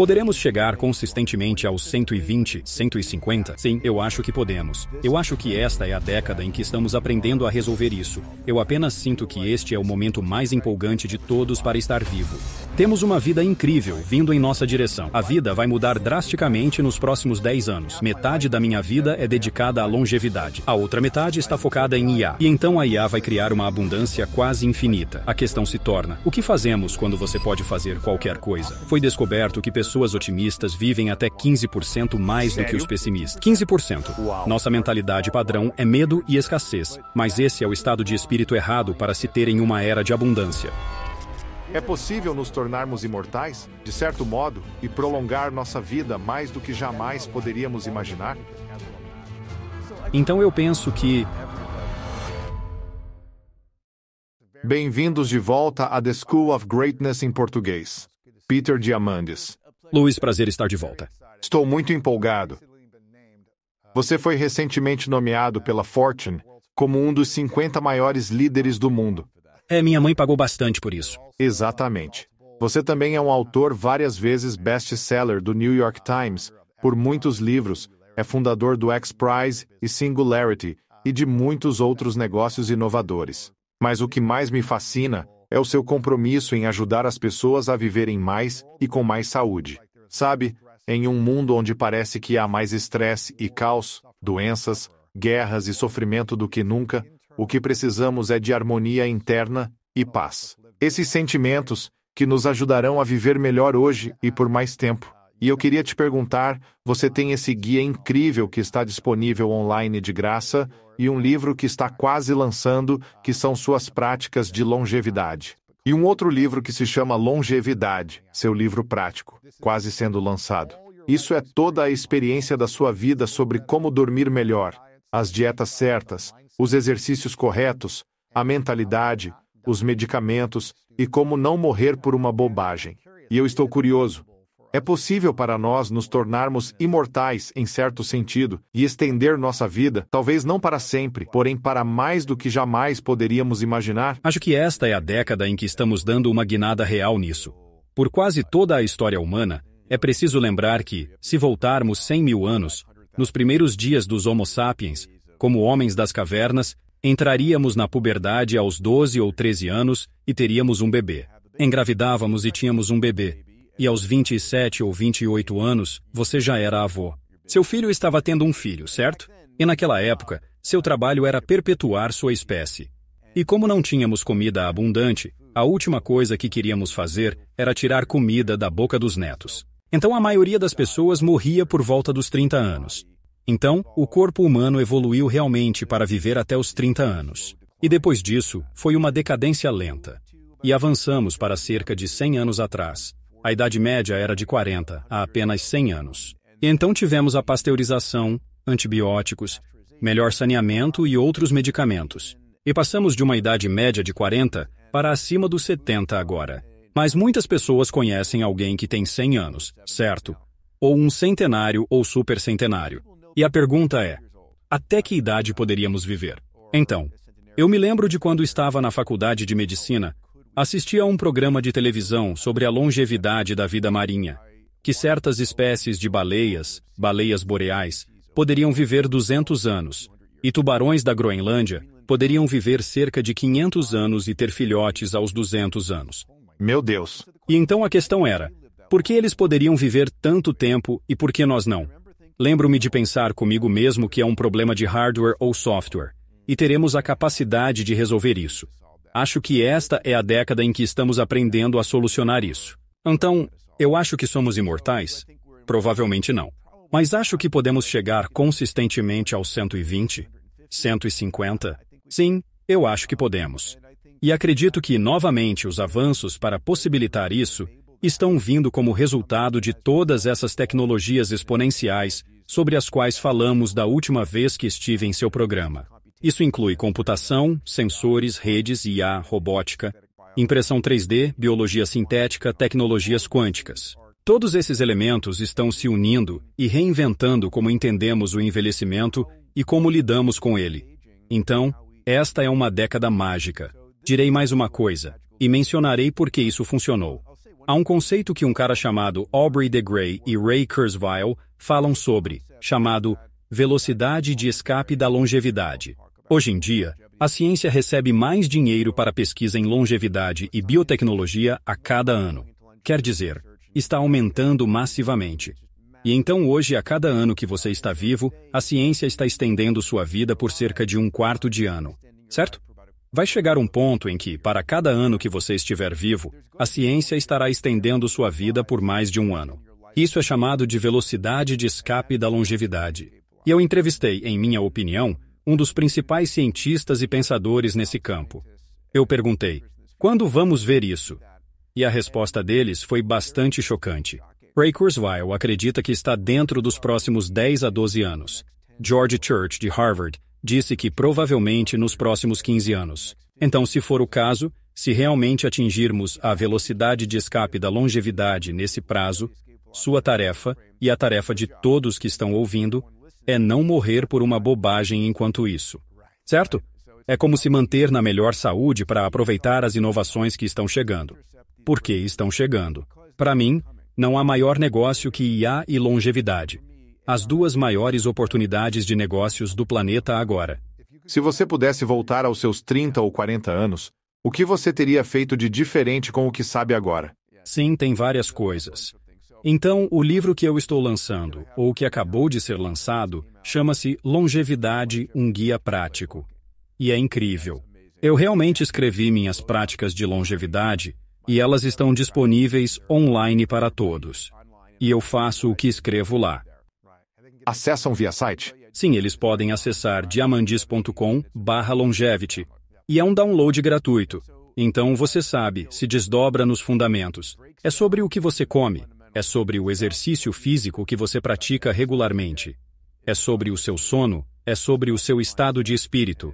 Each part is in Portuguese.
Poderemos chegar consistentemente aos 120, 150? Sim, eu acho que podemos. Eu acho que esta é a década em que estamos aprendendo a resolver isso. Eu apenas sinto que este é o momento mais empolgante de todos para estar vivo. Temos uma vida incrível vindo em nossa direção. A vida vai mudar drasticamente nos próximos 10 anos. Metade da minha vida é dedicada à longevidade. A outra metade está focada em IA. E então a IA vai criar uma abundância quase infinita. A questão se torna: o que fazemos quando você pode fazer qualquer coisa? Foi descoberto que pessoas pessoas otimistas vivem até 15% mais Sério? do que os pessimistas. 15%. Uau. Nossa mentalidade padrão é medo e escassez, mas esse é o estado de espírito errado para se ter em uma era de abundância. É possível nos tornarmos imortais, de certo modo, e prolongar nossa vida mais do que jamais poderíamos imaginar? Então eu penso que. Bem-vindos de volta à The School of Greatness em português. Peter Diamandis. Luiz, prazer estar de volta. Estou muito empolgado. Você foi recentemente nomeado pela Fortune como um dos 50 maiores líderes do mundo. É, minha mãe pagou bastante por isso. Exatamente. Você também é um autor várias vezes best-seller do New York Times, por muitos livros, é fundador do X-Prize e Singularity e de muitos outros negócios inovadores. Mas o que mais me fascina é o seu compromisso em ajudar as pessoas a viverem mais e com mais saúde. Sabe, em um mundo onde parece que há mais estresse e caos, doenças, guerras e sofrimento do que nunca, o que precisamos é de harmonia interna e paz. Esses sentimentos, que nos ajudarão a viver melhor hoje e por mais tempo. E eu queria te perguntar: você tem esse guia incrível que está disponível online de graça e um livro que está quase lançando, que são suas práticas de longevidade. E um outro livro que se chama Longevidade, seu livro prático, quase sendo lançado. Isso é toda a experiência da sua vida sobre como dormir melhor, as dietas certas, os exercícios corretos, a mentalidade, os medicamentos e como não morrer por uma bobagem. E eu estou curioso, é possível para nós nos tornarmos imortais em certo sentido e estender nossa vida, talvez não para sempre, porém para mais do que jamais poderíamos imaginar? Acho que esta é a década em que estamos dando uma guinada real nisso. Por quase toda a história humana, é preciso lembrar que, se voltarmos 100 mil anos, nos primeiros dias dos Homo sapiens, como homens das cavernas, entraríamos na puberdade aos 12 ou 13 anos e teríamos um bebê. Engravidávamos e tínhamos um bebê e aos 27 ou 28 anos, você já era avô. Seu filho estava tendo um filho, certo? E naquela época, seu trabalho era perpetuar sua espécie. E como não tínhamos comida abundante, a última coisa que queríamos fazer era tirar comida da boca dos netos. Então a maioria das pessoas morria por volta dos 30 anos. Então, o corpo humano evoluiu realmente para viver até os 30 anos. E depois disso, foi uma decadência lenta. E avançamos para cerca de 100 anos atrás, a idade média era de 40 há apenas 100 anos. E então tivemos a pasteurização, antibióticos, melhor saneamento e outros medicamentos. E passamos de uma idade média de 40 para acima dos 70 agora. Mas muitas pessoas conhecem alguém que tem 100 anos, certo? Ou um centenário ou supercentenário. E a pergunta é: até que idade poderíamos viver? Então, eu me lembro de quando estava na faculdade de medicina Assisti a um programa de televisão sobre a longevidade da vida marinha, que certas espécies de baleias, baleias boreais, poderiam viver 200 anos, e tubarões da Groenlândia poderiam viver cerca de 500 anos e ter filhotes aos 200 anos. Meu Deus! E então a questão era, por que eles poderiam viver tanto tempo e por que nós não? Lembro-me de pensar comigo mesmo que é um problema de hardware ou software, e teremos a capacidade de resolver isso. Acho que esta é a década em que estamos aprendendo a solucionar isso. Então, eu acho que somos imortais? Provavelmente não. Mas acho que podemos chegar consistentemente aos 120, 150. Sim, eu acho que podemos. E acredito que, novamente, os avanços para possibilitar isso estão vindo como resultado de todas essas tecnologias exponenciais sobre as quais falamos da última vez que estive em seu programa. Isso inclui computação, sensores, redes, IA, robótica, impressão 3D, biologia sintética, tecnologias quânticas. Todos esses elementos estão se unindo e reinventando como entendemos o envelhecimento e como lidamos com ele. Então, esta é uma década mágica. Direi mais uma coisa, e mencionarei por que isso funcionou. Há um conceito que um cara chamado Aubrey de Grey e Ray Kurzweil falam sobre, chamado velocidade de escape da longevidade. Hoje em dia, a ciência recebe mais dinheiro para pesquisa em longevidade e biotecnologia a cada ano. Quer dizer, está aumentando massivamente. E então hoje, a cada ano que você está vivo, a ciência está estendendo sua vida por cerca de um quarto de ano, certo? Vai chegar um ponto em que, para cada ano que você estiver vivo, a ciência estará estendendo sua vida por mais de um ano. Isso é chamado de velocidade de escape da longevidade. E eu entrevistei, em minha opinião, um dos principais cientistas e pensadores nesse campo. Eu perguntei: quando vamos ver isso? E a resposta deles foi bastante chocante. Ray Kurzweil acredita que está dentro dos próximos 10 a 12 anos. George Church, de Harvard, disse que provavelmente nos próximos 15 anos. Então, se for o caso, se realmente atingirmos a velocidade de escape da longevidade nesse prazo, sua tarefa e a tarefa de todos que estão ouvindo é não morrer por uma bobagem enquanto isso. Certo? É como se manter na melhor saúde para aproveitar as inovações que estão chegando. Porque estão chegando. Para mim, não há maior negócio que IA e longevidade. As duas maiores oportunidades de negócios do planeta agora. Se você pudesse voltar aos seus 30 ou 40 anos, o que você teria feito de diferente com o que sabe agora? Sim, tem várias coisas. Então, o livro que eu estou lançando, ou que acabou de ser lançado, chama-se Longevidade um Guia Prático. E é incrível. Eu realmente escrevi minhas práticas de longevidade e elas estão disponíveis online para todos. E eu faço o que escrevo lá. Acessam via site? Sim, eles podem acessar diamandis.com/longevity e é um download gratuito. Então você sabe, se desdobra nos fundamentos. É sobre o que você come, é sobre o exercício físico que você pratica regularmente. É sobre o seu sono, é sobre o seu estado de espírito.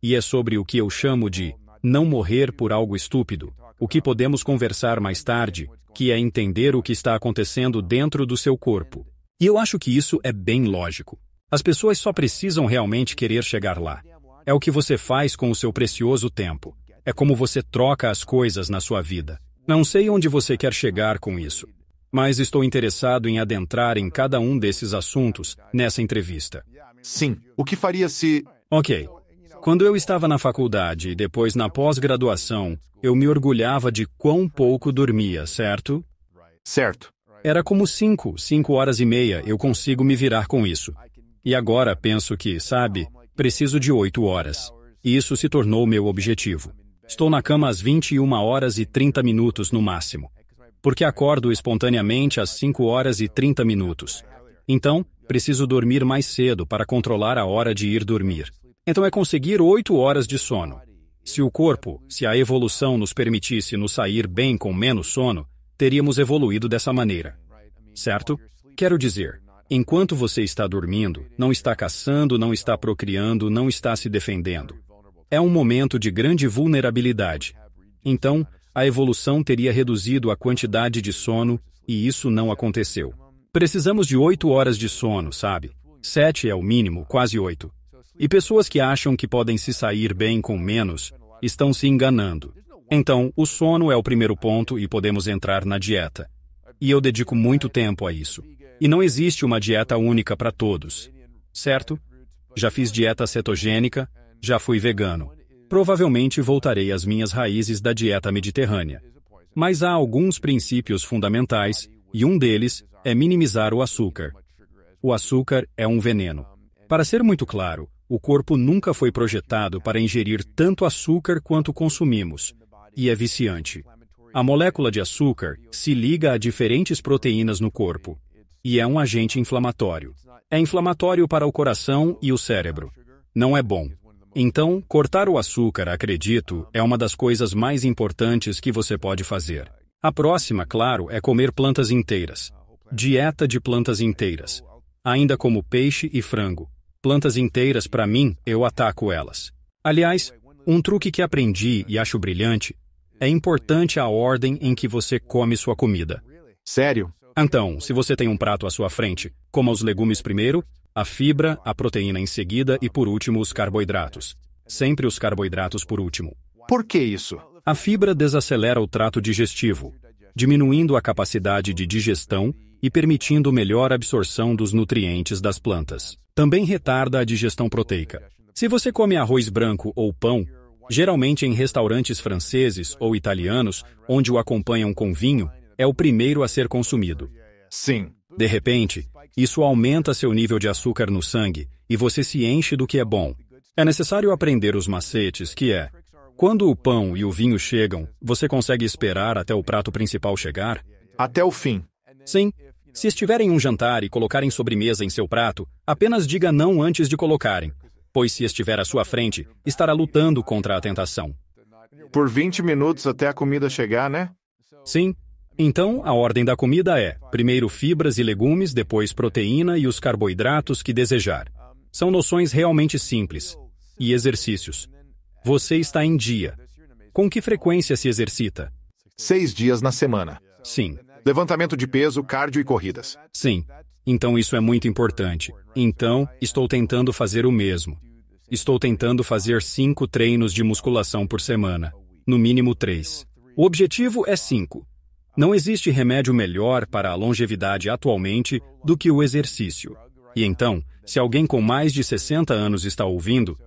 E é sobre o que eu chamo de não morrer por algo estúpido, o que podemos conversar mais tarde, que é entender o que está acontecendo dentro do seu corpo. E eu acho que isso é bem lógico. As pessoas só precisam realmente querer chegar lá. É o que você faz com o seu precioso tempo. É como você troca as coisas na sua vida. Não sei onde você quer chegar com isso, mas estou interessado em adentrar em cada um desses assuntos nessa entrevista. Sim. O que faria se. Ok. Quando eu estava na faculdade e depois na pós-graduação, eu me orgulhava de quão pouco dormia, certo? Certo. Era como cinco, cinco horas e meia, eu consigo me virar com isso. E agora penso que, sabe, preciso de oito horas. E isso se tornou meu objetivo. Estou na cama às 21 horas e 30 minutos no máximo porque acordo espontaneamente às 5 horas e 30 minutos. Então, preciso dormir mais cedo para controlar a hora de ir dormir. Então é conseguir 8 horas de sono. Se o corpo, se a evolução nos permitisse nos sair bem com menos sono, teríamos evoluído dessa maneira. Certo? Quero dizer, enquanto você está dormindo, não está caçando, não está procriando, não está se defendendo. É um momento de grande vulnerabilidade. Então, a evolução teria reduzido a quantidade de sono, e isso não aconteceu. Precisamos de oito horas de sono, sabe? Sete é o mínimo, quase oito. E pessoas que acham que podem se sair bem com menos estão se enganando. Então, o sono é o primeiro ponto e podemos entrar na dieta. E eu dedico muito tempo a isso. E não existe uma dieta única para todos, certo? Já fiz dieta cetogênica, já fui vegano provavelmente voltarei às minhas raízes da dieta mediterrânea. Mas há alguns princípios fundamentais, e um deles é minimizar o açúcar. O açúcar é um veneno. Para ser muito claro, o corpo nunca foi projetado para ingerir tanto açúcar quanto consumimos, e é viciante. A molécula de açúcar se liga a diferentes proteínas no corpo e é um agente inflamatório. É inflamatório para o coração e o cérebro. Não é bom. Então, cortar o açúcar, acredito, é uma das coisas mais importantes que você pode fazer. A próxima, claro, é comer plantas inteiras. Dieta de plantas inteiras. Ainda como peixe e frango. Plantas inteiras, para mim, eu ataco elas. Aliás, um truque que aprendi e acho brilhante é importante a ordem em que você come sua comida. Sério? Então, se você tem um prato à sua frente, coma os legumes primeiro, a fibra, a proteína em seguida e por último os carboidratos. Sempre os carboidratos por último. Por que isso? A fibra desacelera o trato digestivo, diminuindo a capacidade de digestão e permitindo melhor absorção dos nutrientes das plantas. Também retarda a digestão proteica. Se você come arroz branco ou pão, geralmente em restaurantes franceses ou italianos, onde o acompanham com vinho, é o primeiro a ser consumido. Sim. De repente, isso aumenta seu nível de açúcar no sangue e você se enche do que é bom. É necessário aprender os macetes, que é: quando o pão e o vinho chegam, você consegue esperar até o prato principal chegar? Até o fim. Sim. Se estiverem um jantar e colocarem sobremesa em seu prato, apenas diga não antes de colocarem, pois se estiver à sua frente, estará lutando contra a tentação. Por 20 minutos até a comida chegar, né? Sim, então, a ordem da comida é: primeiro fibras e legumes, depois proteína e os carboidratos que desejar. São noções realmente simples. E exercícios. Você está em dia. Com que frequência se exercita? Seis dias na semana. Sim. Levantamento de peso, cardio e corridas. Sim. Então isso é muito importante. Então, estou tentando fazer o mesmo. Estou tentando fazer cinco treinos de musculação por semana. No mínimo três. O objetivo é cinco. Não existe remédio melhor para a longevidade atualmente do que o exercício. E então, se alguém com mais de 60 anos está ouvindo,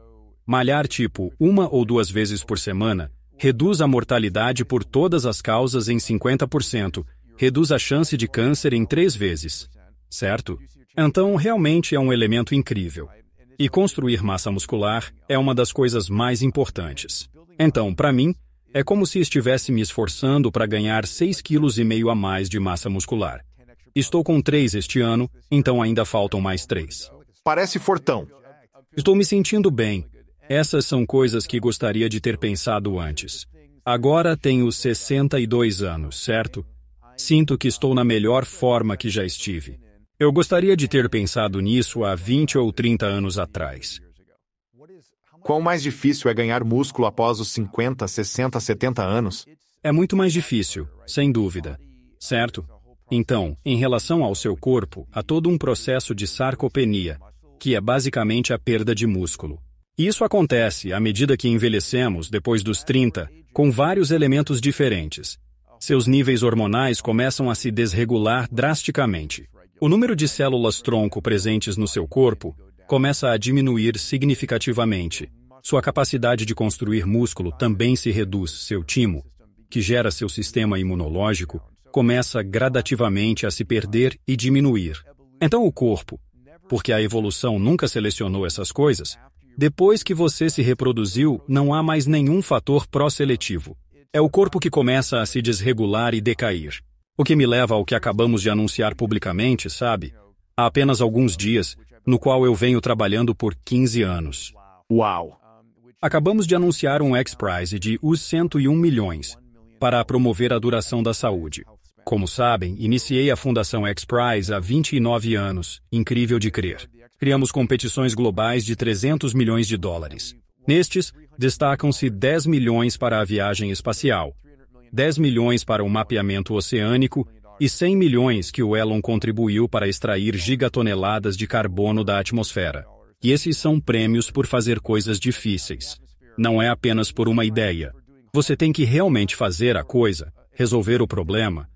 malhar tipo uma ou duas vezes por semana reduz a mortalidade por todas as causas em 50%, reduz a chance de câncer em três vezes, certo? Então, realmente é um elemento incrível. E construir massa muscular é uma das coisas mais importantes. Então, para mim, é como se estivesse me esforçando para ganhar 6,5 kg a mais de massa muscular. Estou com 3 este ano, então ainda faltam mais 3. Parece fortão. Estou me sentindo bem. Essas são coisas que gostaria de ter pensado antes. Agora tenho 62 anos, certo? Sinto que estou na melhor forma que já estive. Eu gostaria de ter pensado nisso há 20 ou 30 anos atrás. Quão mais difícil é ganhar músculo após os 50, 60, 70 anos? É muito mais difícil, sem dúvida. Certo? Então, em relação ao seu corpo, há todo um processo de sarcopenia, que é basicamente a perda de músculo. Isso acontece à medida que envelhecemos, depois dos 30, com vários elementos diferentes. Seus níveis hormonais começam a se desregular drasticamente. O número de células tronco presentes no seu corpo começa a diminuir significativamente. Sua capacidade de construir músculo também se reduz, seu timo, que gera seu sistema imunológico, começa gradativamente a se perder e diminuir. Então o corpo, porque a evolução nunca selecionou essas coisas, depois que você se reproduziu, não há mais nenhum fator pró-seletivo. É o corpo que começa a se desregular e decair. O que me leva ao que acabamos de anunciar publicamente, sabe? Há apenas alguns dias, no qual eu venho trabalhando por 15 anos. Uau! Acabamos de anunciar um X-Prize de US 101 milhões para promover a duração da saúde. Como sabem, iniciei a Fundação X-Prize há 29 anos, incrível de crer. Criamos competições globais de 300 milhões de dólares. Nestes, destacam-se 10 milhões para a viagem espacial, 10 milhões para o mapeamento oceânico e 100 milhões que o Elon contribuiu para extrair gigatoneladas de carbono da atmosfera. E esses são prêmios por fazer coisas difíceis. Não é apenas por uma ideia. Você tem que realmente fazer a coisa, resolver o problema,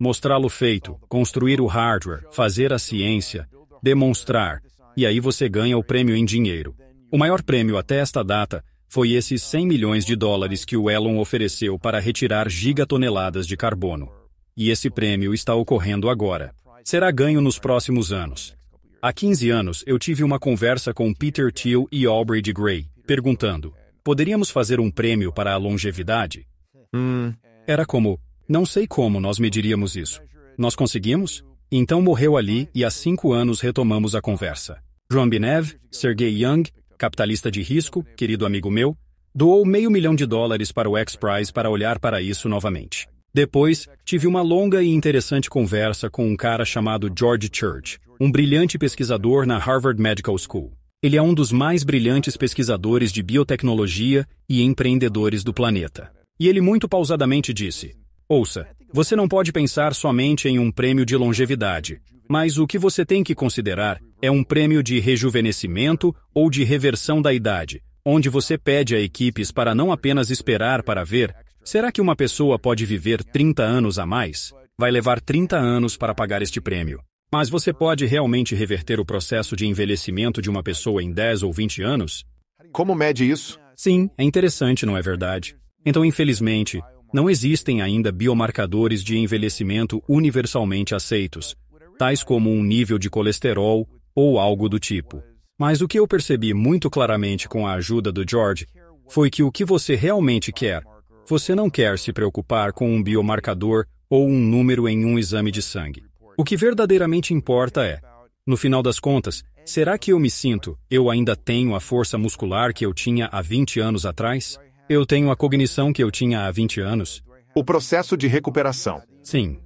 mostrá-lo feito, construir o hardware, fazer a ciência, demonstrar, e aí você ganha o prêmio em dinheiro. O maior prêmio até esta data foi esses 100 milhões de dólares que o Elon ofereceu para retirar gigatoneladas de carbono. E esse prêmio está ocorrendo agora. Será ganho nos próximos anos. Há 15 anos eu tive uma conversa com Peter Thiel e Aubrey de Grey, perguntando: poderíamos fazer um prêmio para a longevidade? Hum. Era como: não sei como nós mediríamos isso. Nós conseguimos? Então morreu ali e há cinco anos retomamos a conversa. João Binev, Sergey Young, capitalista de risco, querido amigo meu, doou meio milhão de dólares para o X-Prize para olhar para isso novamente. Depois, tive uma longa e interessante conversa com um cara chamado George Church, um brilhante pesquisador na Harvard Medical School. Ele é um dos mais brilhantes pesquisadores de biotecnologia e empreendedores do planeta. E ele muito pausadamente disse: Ouça, você não pode pensar somente em um prêmio de longevidade, mas o que você tem que considerar é um prêmio de rejuvenescimento ou de reversão da idade, onde você pede a equipes para não apenas esperar para ver, Será que uma pessoa pode viver 30 anos a mais? Vai levar 30 anos para pagar este prêmio. Mas você pode realmente reverter o processo de envelhecimento de uma pessoa em 10 ou 20 anos? Como mede isso? Sim, é interessante, não é verdade? Então, infelizmente, não existem ainda biomarcadores de envelhecimento universalmente aceitos, tais como um nível de colesterol ou algo do tipo. Mas o que eu percebi muito claramente com a ajuda do George foi que o que você realmente quer você não quer se preocupar com um biomarcador ou um número em um exame de sangue. O que verdadeiramente importa é, no final das contas, será que eu me sinto, eu ainda tenho a força muscular que eu tinha há 20 anos atrás? Eu tenho a cognição que eu tinha há 20 anos? O processo de recuperação. Sim.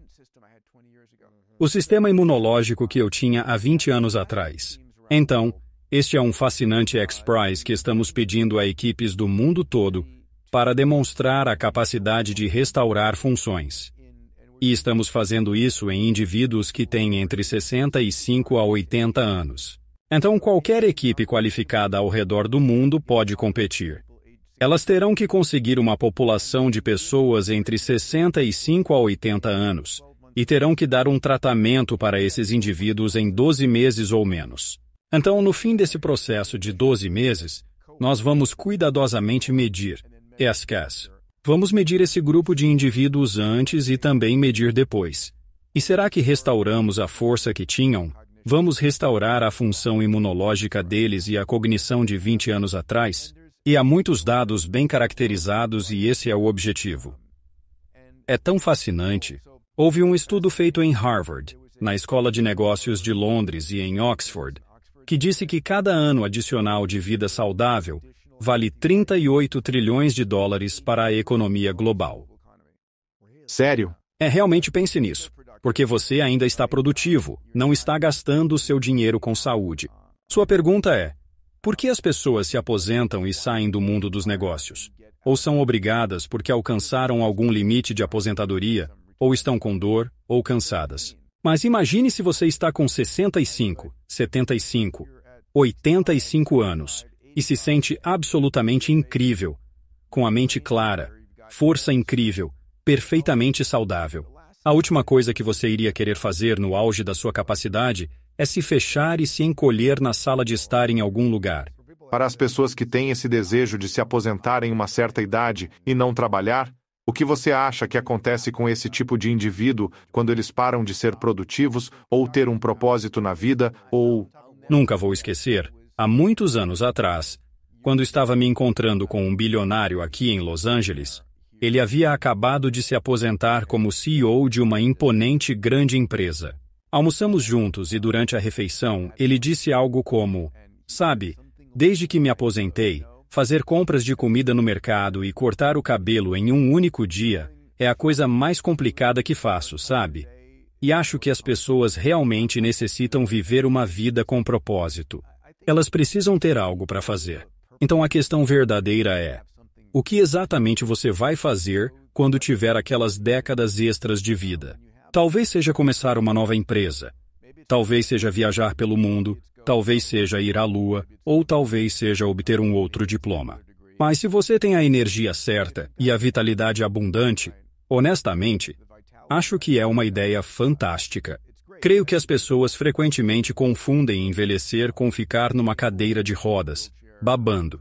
O sistema imunológico que eu tinha há 20 anos atrás. Então, este é um fascinante X-Prize que estamos pedindo a equipes do mundo todo para demonstrar a capacidade de restaurar funções. E estamos fazendo isso em indivíduos que têm entre 65 a 80 anos. Então, qualquer equipe qualificada ao redor do mundo pode competir. Elas terão que conseguir uma população de pessoas entre 65 a 80 anos e terão que dar um tratamento para esses indivíduos em 12 meses ou menos. Então, no fim desse processo de 12 meses, nós vamos cuidadosamente medir ESCAS. Vamos medir esse grupo de indivíduos antes e também medir depois. E será que restauramos a força que tinham? Vamos restaurar a função imunológica deles e a cognição de 20 anos atrás? E há muitos dados bem caracterizados e esse é o objetivo. É tão fascinante. Houve um estudo feito em Harvard, na Escola de Negócios de Londres e em Oxford, que disse que cada ano adicional de vida saudável vale 38 trilhões de dólares para a economia global. Sério? É, realmente pense nisso. Porque você ainda está produtivo, não está gastando seu dinheiro com saúde. Sua pergunta é: por que as pessoas se aposentam e saem do mundo dos negócios? Ou são obrigadas porque alcançaram algum limite de aposentadoria, ou estão com dor, ou cansadas? Mas imagine se você está com 65, 75, 85 anos e se sente absolutamente incrível, com a mente clara, força incrível, perfeitamente saudável. A última coisa que você iria querer fazer no auge da sua capacidade é se fechar e se encolher na sala de estar em algum lugar. Para as pessoas que têm esse desejo de se aposentar em uma certa idade e não trabalhar, o que você acha que acontece com esse tipo de indivíduo quando eles param de ser produtivos ou ter um propósito na vida ou. Nunca vou esquecer há muitos anos atrás, quando estava me encontrando com um bilionário aqui em Los Angeles, ele havia acabado de se aposentar como CEO de uma imponente grande empresa. Almoçamos juntos e durante a refeição ele disse algo como: Sabe, desde que me aposentei, fazer compras de comida no mercado e cortar o cabelo em um único dia é a coisa mais complicada que faço, sabe? E acho que as pessoas realmente necessitam viver uma vida com propósito. Elas precisam ter algo para fazer. Então a questão verdadeira é: o que exatamente você vai fazer quando tiver aquelas décadas extras de vida? Talvez seja começar uma nova empresa, talvez seja viajar pelo mundo, talvez seja ir à lua, ou talvez seja obter um outro diploma. Mas se você tem a energia certa e a vitalidade abundante, honestamente, acho que é uma ideia fantástica. Creio que as pessoas frequentemente confundem envelhecer com ficar numa cadeira de rodas, babando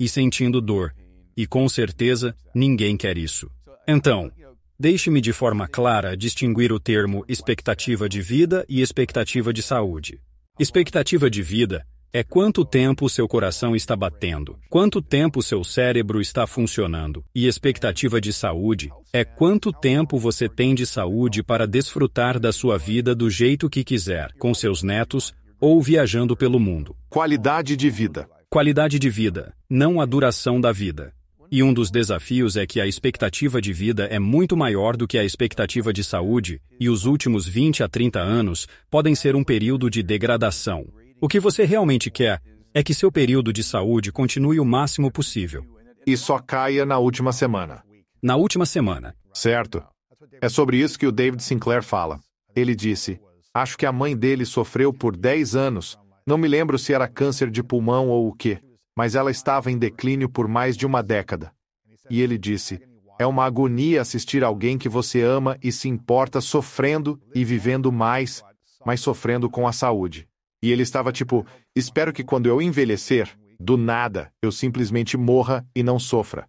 e sentindo dor, e com certeza ninguém quer isso. Então, deixe-me de forma clara distinguir o termo expectativa de vida e expectativa de saúde. Expectativa de vida é quanto tempo seu coração está batendo, quanto tempo seu cérebro está funcionando, e expectativa de saúde é quanto tempo você tem de saúde para desfrutar da sua vida do jeito que quiser, com seus netos ou viajando pelo mundo. Qualidade de vida. Qualidade de vida, não a duração da vida. E um dos desafios é que a expectativa de vida é muito maior do que a expectativa de saúde, e os últimos 20 a 30 anos podem ser um período de degradação, o que você realmente quer é que seu período de saúde continue o máximo possível. E só caia na última semana. Na última semana. Certo. É sobre isso que o David Sinclair fala. Ele disse: Acho que a mãe dele sofreu por 10 anos. Não me lembro se era câncer de pulmão ou o quê, mas ela estava em declínio por mais de uma década. E ele disse: É uma agonia assistir alguém que você ama e se importa sofrendo e vivendo mais, mas sofrendo com a saúde. E ele estava tipo: espero que quando eu envelhecer, do nada, eu simplesmente morra e não sofra.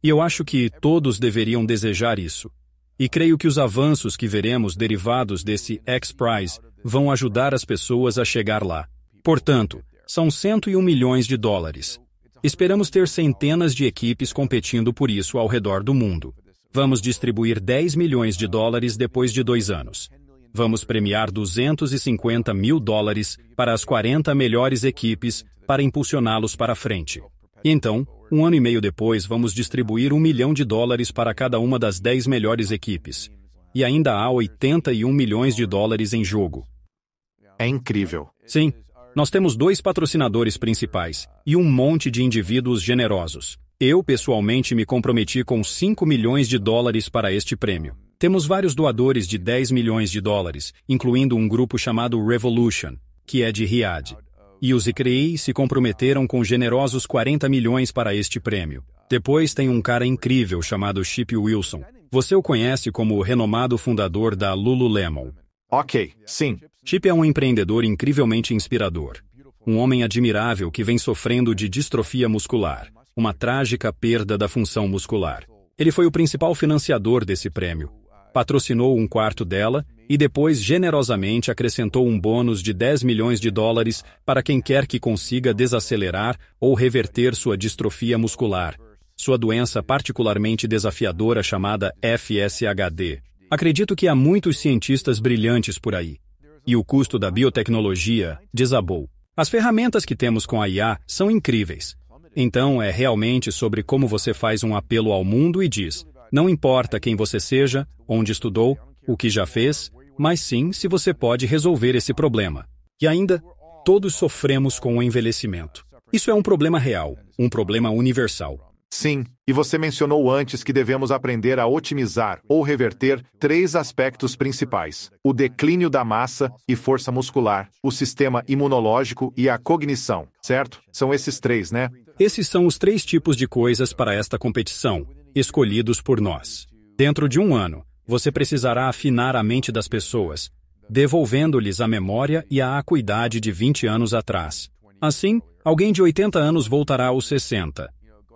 E eu acho que todos deveriam desejar isso. E creio que os avanços que veremos derivados desse X-Prize vão ajudar as pessoas a chegar lá. Portanto, são 101 milhões de dólares. Esperamos ter centenas de equipes competindo por isso ao redor do mundo. Vamos distribuir 10 milhões de dólares depois de dois anos. Vamos premiar 250 mil dólares para as 40 melhores equipes para impulsioná-los para frente. E então, um ano e meio depois, vamos distribuir um milhão de dólares para cada uma das 10 melhores equipes. E ainda há 81 milhões de dólares em jogo. É incrível. Sim. Nós temos dois patrocinadores principais e um monte de indivíduos generosos. Eu, pessoalmente, me comprometi com 5 milhões de dólares para este prêmio. Temos vários doadores de 10 milhões de dólares, incluindo um grupo chamado Revolution, que é de Riad. E os ICREI se comprometeram com generosos 40 milhões para este prêmio. Depois tem um cara incrível chamado Chip Wilson. Você o conhece como o renomado fundador da Lululemon. Ok, sim. Chip é um empreendedor incrivelmente inspirador. Um homem admirável que vem sofrendo de distrofia muscular, uma trágica perda da função muscular. Ele foi o principal financiador desse prêmio, patrocinou um quarto dela e depois generosamente acrescentou um bônus de 10 milhões de dólares para quem quer que consiga desacelerar ou reverter sua distrofia muscular, sua doença particularmente desafiadora chamada FSHD. Acredito que há muitos cientistas brilhantes por aí. E o custo da biotecnologia desabou. As ferramentas que temos com a IA são incríveis. Então é realmente sobre como você faz um apelo ao mundo e diz: não importa quem você seja, onde estudou, o que já fez, mas sim se você pode resolver esse problema. E ainda, todos sofremos com o envelhecimento. Isso é um problema real, um problema universal. Sim, e você mencionou antes que devemos aprender a otimizar ou reverter três aspectos principais: o declínio da massa e força muscular, o sistema imunológico e a cognição, certo? São esses três, né? Esses são os três tipos de coisas para esta competição escolhidos por nós. Dentro de um ano, você precisará afinar a mente das pessoas, devolvendo-lhes a memória e a acuidade de 20 anos atrás. Assim, alguém de 80 anos voltará aos 60,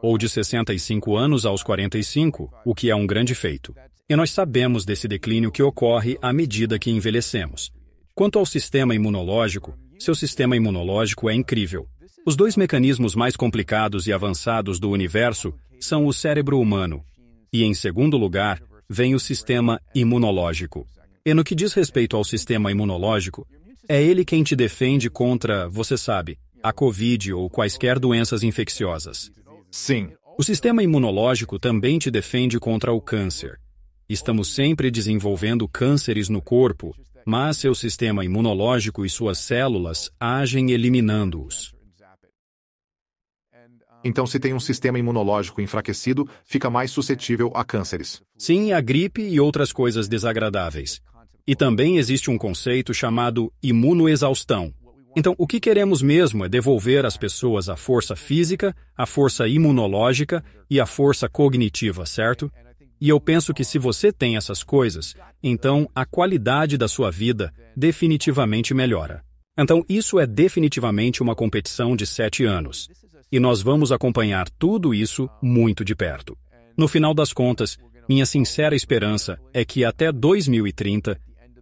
ou de 65 anos aos 45, o que é um grande feito. E nós sabemos desse declínio que ocorre à medida que envelhecemos. Quanto ao sistema imunológico, seu sistema imunológico é incrível. Os dois mecanismos mais complicados e avançados do universo são o cérebro humano. E, em segundo lugar, vem o sistema imunológico. E no que diz respeito ao sistema imunológico, é ele quem te defende contra, você sabe, a Covid ou quaisquer doenças infecciosas. Sim. O sistema imunológico também te defende contra o câncer. Estamos sempre desenvolvendo cânceres no corpo, mas seu sistema imunológico e suas células agem eliminando-os. Então, se tem um sistema imunológico enfraquecido, fica mais suscetível a cânceres. Sim, a gripe e outras coisas desagradáveis. E também existe um conceito chamado imunoexaustão. Então, o que queremos mesmo é devolver às pessoas a força física, a força imunológica e a força cognitiva, certo? E eu penso que se você tem essas coisas, então a qualidade da sua vida definitivamente melhora. Então, isso é definitivamente uma competição de sete anos e nós vamos acompanhar tudo isso muito de perto. No final das contas, minha sincera esperança é que até 2030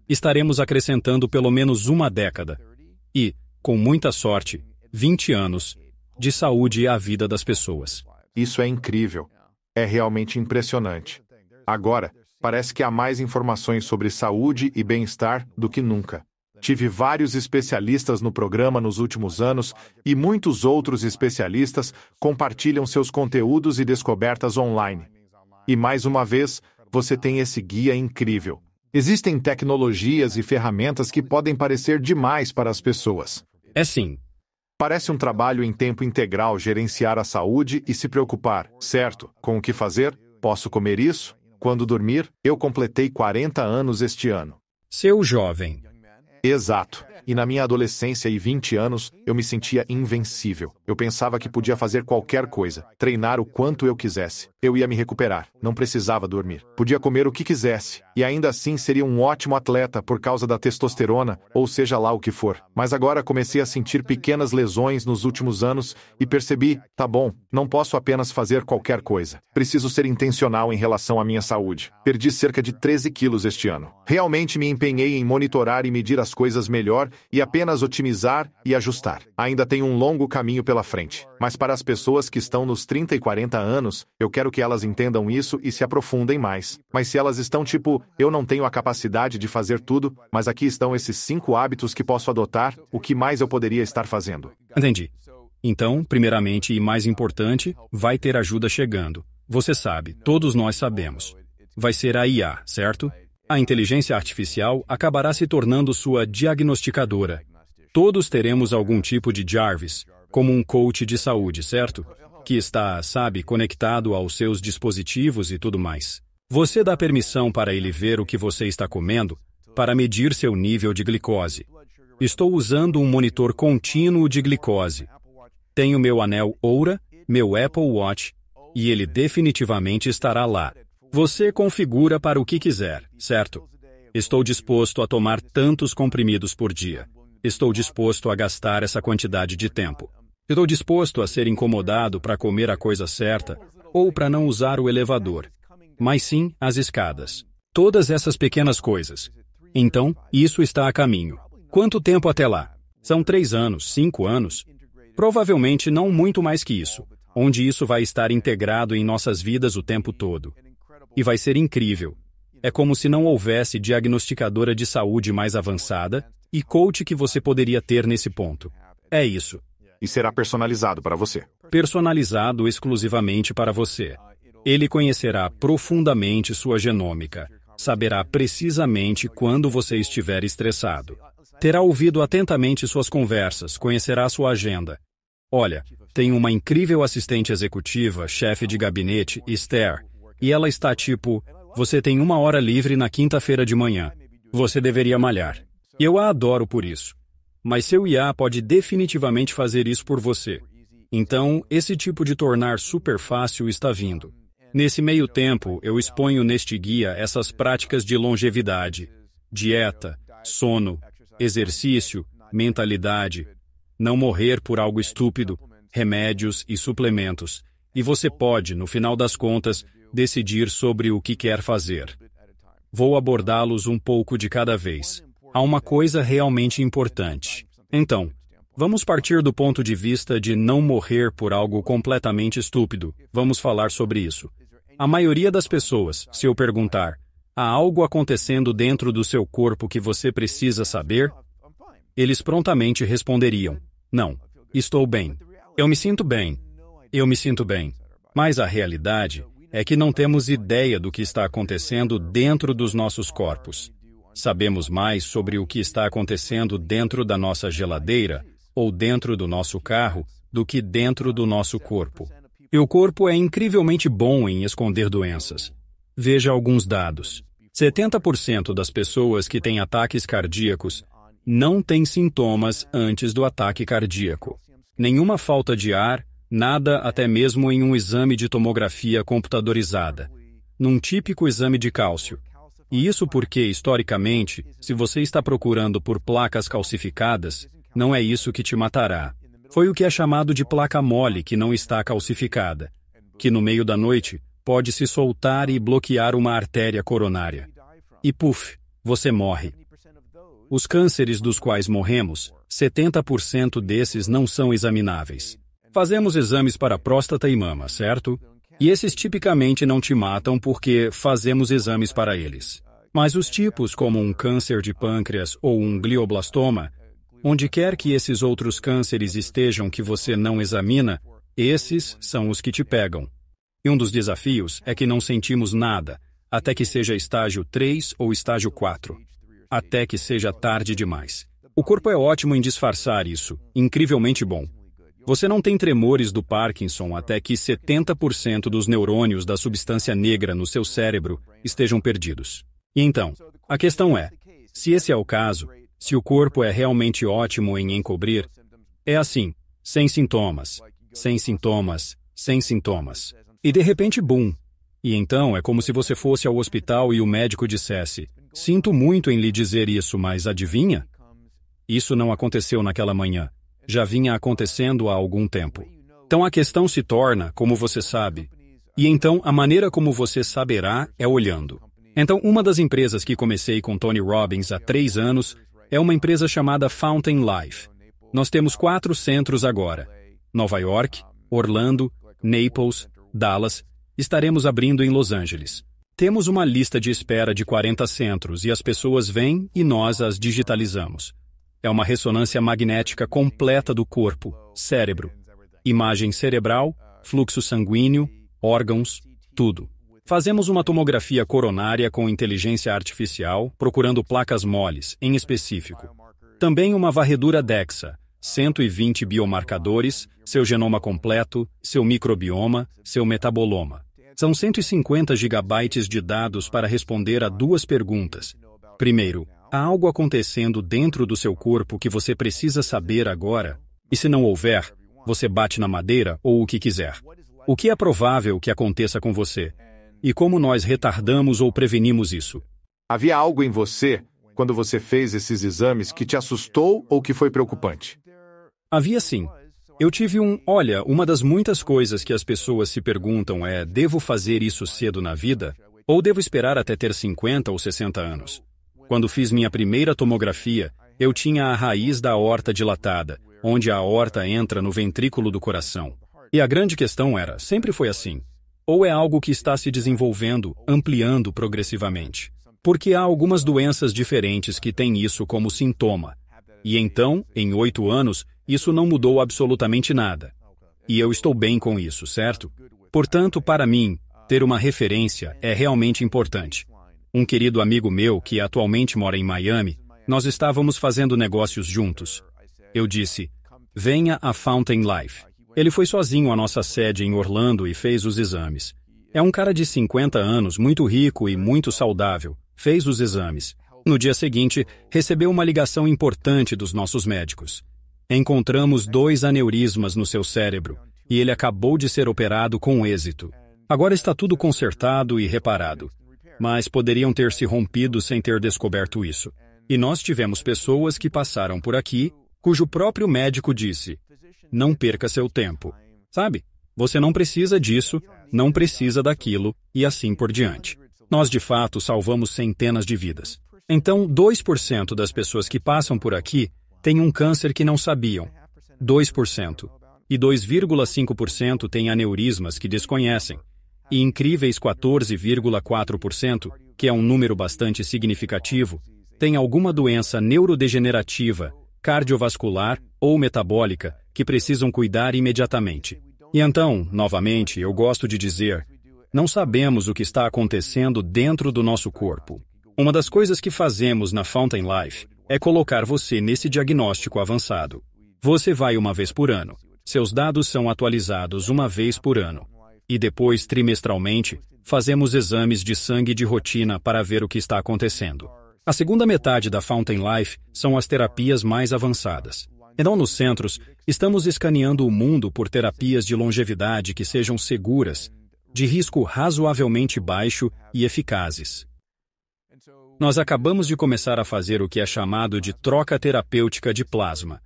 estaremos acrescentando pelo menos uma década e, com muita sorte, 20 anos de saúde à vida das pessoas. Isso é incrível. É realmente impressionante. Agora, parece que há mais informações sobre saúde e bem-estar do que nunca. Tive vários especialistas no programa nos últimos anos e muitos outros especialistas compartilham seus conteúdos e descobertas online. E mais uma vez, você tem esse guia incrível. Existem tecnologias e ferramentas que podem parecer demais para as pessoas. É sim. Parece um trabalho em tempo integral gerenciar a saúde e se preocupar, certo, com o que fazer, posso comer isso, quando dormir, eu completei 40 anos este ano. Seu jovem. Exato e na minha adolescência e 20 anos, eu me sentia invencível. Eu pensava que podia fazer qualquer coisa, treinar o quanto eu quisesse. Eu ia me recuperar, não precisava dormir. Podia comer o que quisesse, e ainda assim seria um ótimo atleta por causa da testosterona, ou seja lá o que for. Mas agora comecei a sentir pequenas lesões nos últimos anos e percebi: tá bom, não posso apenas fazer qualquer coisa. Preciso ser intencional em relação à minha saúde. Perdi cerca de 13 quilos este ano. Realmente me empenhei em monitorar e medir as coisas melhor e apenas otimizar e ajustar. Ainda tem um longo caminho pela frente, mas para as pessoas que estão nos 30 e 40 anos, eu quero que elas entendam isso e se aprofundem mais. Mas se elas estão tipo, eu não tenho a capacidade de fazer tudo, mas aqui estão esses cinco hábitos que posso adotar, o que mais eu poderia estar fazendo? Entendi. Então, primeiramente e mais importante, vai ter ajuda chegando. Você sabe, todos nós sabemos. Vai ser a IA, certo? a inteligência artificial acabará se tornando sua diagnosticadora. Todos teremos algum tipo de Jarvis, como um coach de saúde, certo? Que está, sabe, conectado aos seus dispositivos e tudo mais. Você dá permissão para ele ver o que você está comendo, para medir seu nível de glicose. Estou usando um monitor contínuo de glicose. Tenho meu anel Oura, meu Apple Watch, e ele definitivamente estará lá. Você configura para o que quiser, certo? Estou disposto a tomar tantos comprimidos por dia. Estou disposto a gastar essa quantidade de tempo. Estou disposto a ser incomodado para comer a coisa certa ou para não usar o elevador, mas sim as escadas. Todas essas pequenas coisas. Então, isso está a caminho. Quanto tempo até lá? São três anos, cinco anos? Provavelmente não muito mais que isso, onde isso vai estar integrado em nossas vidas o tempo todo e vai ser incrível. É como se não houvesse diagnosticadora de saúde mais avançada e coach que você poderia ter nesse ponto. É isso. E será personalizado para você. Personalizado exclusivamente para você. Ele conhecerá profundamente sua genômica, saberá precisamente quando você estiver estressado. Terá ouvido atentamente suas conversas, conhecerá sua agenda. Olha, tem uma incrível assistente executiva, chefe de gabinete, Esther, e ela está tipo: você tem uma hora livre na quinta-feira de manhã. Você deveria malhar. Eu a adoro por isso. Mas seu IA pode definitivamente fazer isso por você. Então, esse tipo de tornar super fácil está vindo. Nesse meio tempo, eu exponho neste guia essas práticas de longevidade, dieta, sono, exercício, mentalidade, não morrer por algo estúpido, remédios e suplementos. E você pode, no final das contas, decidir sobre o que quer fazer. Vou abordá-los um pouco de cada vez. Há uma coisa realmente importante. Então, vamos partir do ponto de vista de não morrer por algo completamente estúpido. Vamos falar sobre isso. A maioria das pessoas, se eu perguntar, há algo acontecendo dentro do seu corpo que você precisa saber? Eles prontamente responderiam: Não, estou bem. Eu me sinto bem. Eu me sinto bem. Mas a realidade é que não temos ideia do que está acontecendo dentro dos nossos corpos. Sabemos mais sobre o que está acontecendo dentro da nossa geladeira ou dentro do nosso carro do que dentro do nosso corpo. E o corpo é incrivelmente bom em esconder doenças. Veja alguns dados. 70% das pessoas que têm ataques cardíacos não têm sintomas antes do ataque cardíaco. Nenhuma falta de ar, Nada até mesmo em um exame de tomografia computadorizada, num típico exame de cálcio. E isso porque, historicamente, se você está procurando por placas calcificadas, não é isso que te matará. Foi o que é chamado de placa mole que não está calcificada, que no meio da noite pode se soltar e bloquear uma artéria coronária. E puf, você morre. Os cânceres dos quais morremos, 70% desses não são examináveis. Fazemos exames para próstata e mama, certo? E esses tipicamente não te matam porque fazemos exames para eles. Mas os tipos, como um câncer de pâncreas ou um glioblastoma, onde quer que esses outros cânceres estejam que você não examina, esses são os que te pegam. E um dos desafios é que não sentimos nada, até que seja estágio 3 ou estágio 4. Até que seja tarde demais. O corpo é ótimo em disfarçar isso, incrivelmente bom. Você não tem tremores do Parkinson até que 70% dos neurônios da substância negra no seu cérebro estejam perdidos. E então, a questão é: se esse é o caso, se o corpo é realmente ótimo em encobrir, é assim, sem sintomas, sem sintomas, sem sintomas. E de repente, bum! E então é como se você fosse ao hospital e o médico dissesse: Sinto muito em lhe dizer isso, mas adivinha? Isso não aconteceu naquela manhã já vinha acontecendo há algum tempo. Então a questão se torna como você sabe, e então a maneira como você saberá é olhando. Então, uma das empresas que comecei com Tony Robbins há três anos é uma empresa chamada Fountain Life. Nós temos quatro centros agora: Nova York, Orlando, Naples, Dallas. Estaremos abrindo em Los Angeles. Temos uma lista de espera de 40 centros e as pessoas vêm e nós as digitalizamos. É uma ressonância magnética completa do corpo, cérebro, imagem cerebral, fluxo sanguíneo, órgãos, tudo. Fazemos uma tomografia coronária com inteligência artificial, procurando placas moles, em específico. Também uma varredura DEXA, 120 biomarcadores, seu genoma completo, seu microbioma, seu metaboloma. São 150 gigabytes de dados para responder a duas perguntas. Primeiro, Há algo acontecendo dentro do seu corpo que você precisa saber agora, e se não houver, você bate na madeira ou o que quiser. O que é provável que aconteça com você? E como nós retardamos ou prevenimos isso? Havia algo em você, quando você fez esses exames, que te assustou ou que foi preocupante? Havia sim. Eu tive um. Olha, uma das muitas coisas que as pessoas se perguntam é: devo fazer isso cedo na vida? Ou devo esperar até ter 50 ou 60 anos? Quando fiz minha primeira tomografia, eu tinha a raiz da aorta dilatada, onde a aorta entra no ventrículo do coração. E a grande questão era, sempre foi assim, ou é algo que está se desenvolvendo, ampliando progressivamente? Porque há algumas doenças diferentes que têm isso como sintoma. E então, em oito anos, isso não mudou absolutamente nada. E eu estou bem com isso, certo? Portanto, para mim, ter uma referência é realmente importante um querido amigo meu que atualmente mora em Miami, nós estávamos fazendo negócios juntos. Eu disse: venha a Fountain Life. Ele foi sozinho à nossa sede em Orlando e fez os exames. É um cara de 50 anos, muito rico e muito saudável. Fez os exames. No dia seguinte, recebeu uma ligação importante dos nossos médicos. Encontramos dois aneurismas no seu cérebro e ele acabou de ser operado com êxito. Agora está tudo consertado e reparado mas poderiam ter se rompido sem ter descoberto isso. E nós tivemos pessoas que passaram por aqui, cujo próprio médico disse: não perca seu tempo. Sabe? Você não precisa disso, não precisa daquilo, e assim por diante. Nós de fato salvamos centenas de vidas. Então, 2% das pessoas que passam por aqui têm um câncer que não sabiam. 2%. E 2,5% têm aneurismas que desconhecem e incríveis 14,4%, que é um número bastante significativo, tem alguma doença neurodegenerativa, cardiovascular ou metabólica que precisam cuidar imediatamente. E então, novamente, eu gosto de dizer, não sabemos o que está acontecendo dentro do nosso corpo. Uma das coisas que fazemos na Fountain Life é colocar você nesse diagnóstico avançado. Você vai uma vez por ano. Seus dados são atualizados uma vez por ano e depois, trimestralmente, fazemos exames de sangue de rotina para ver o que está acontecendo. A segunda metade da Fountain Life são as terapias mais avançadas. E não nos centros, estamos escaneando o mundo por terapias de longevidade que sejam seguras, de risco razoavelmente baixo e eficazes. Nós acabamos de começar a fazer o que é chamado de troca terapêutica de plasma.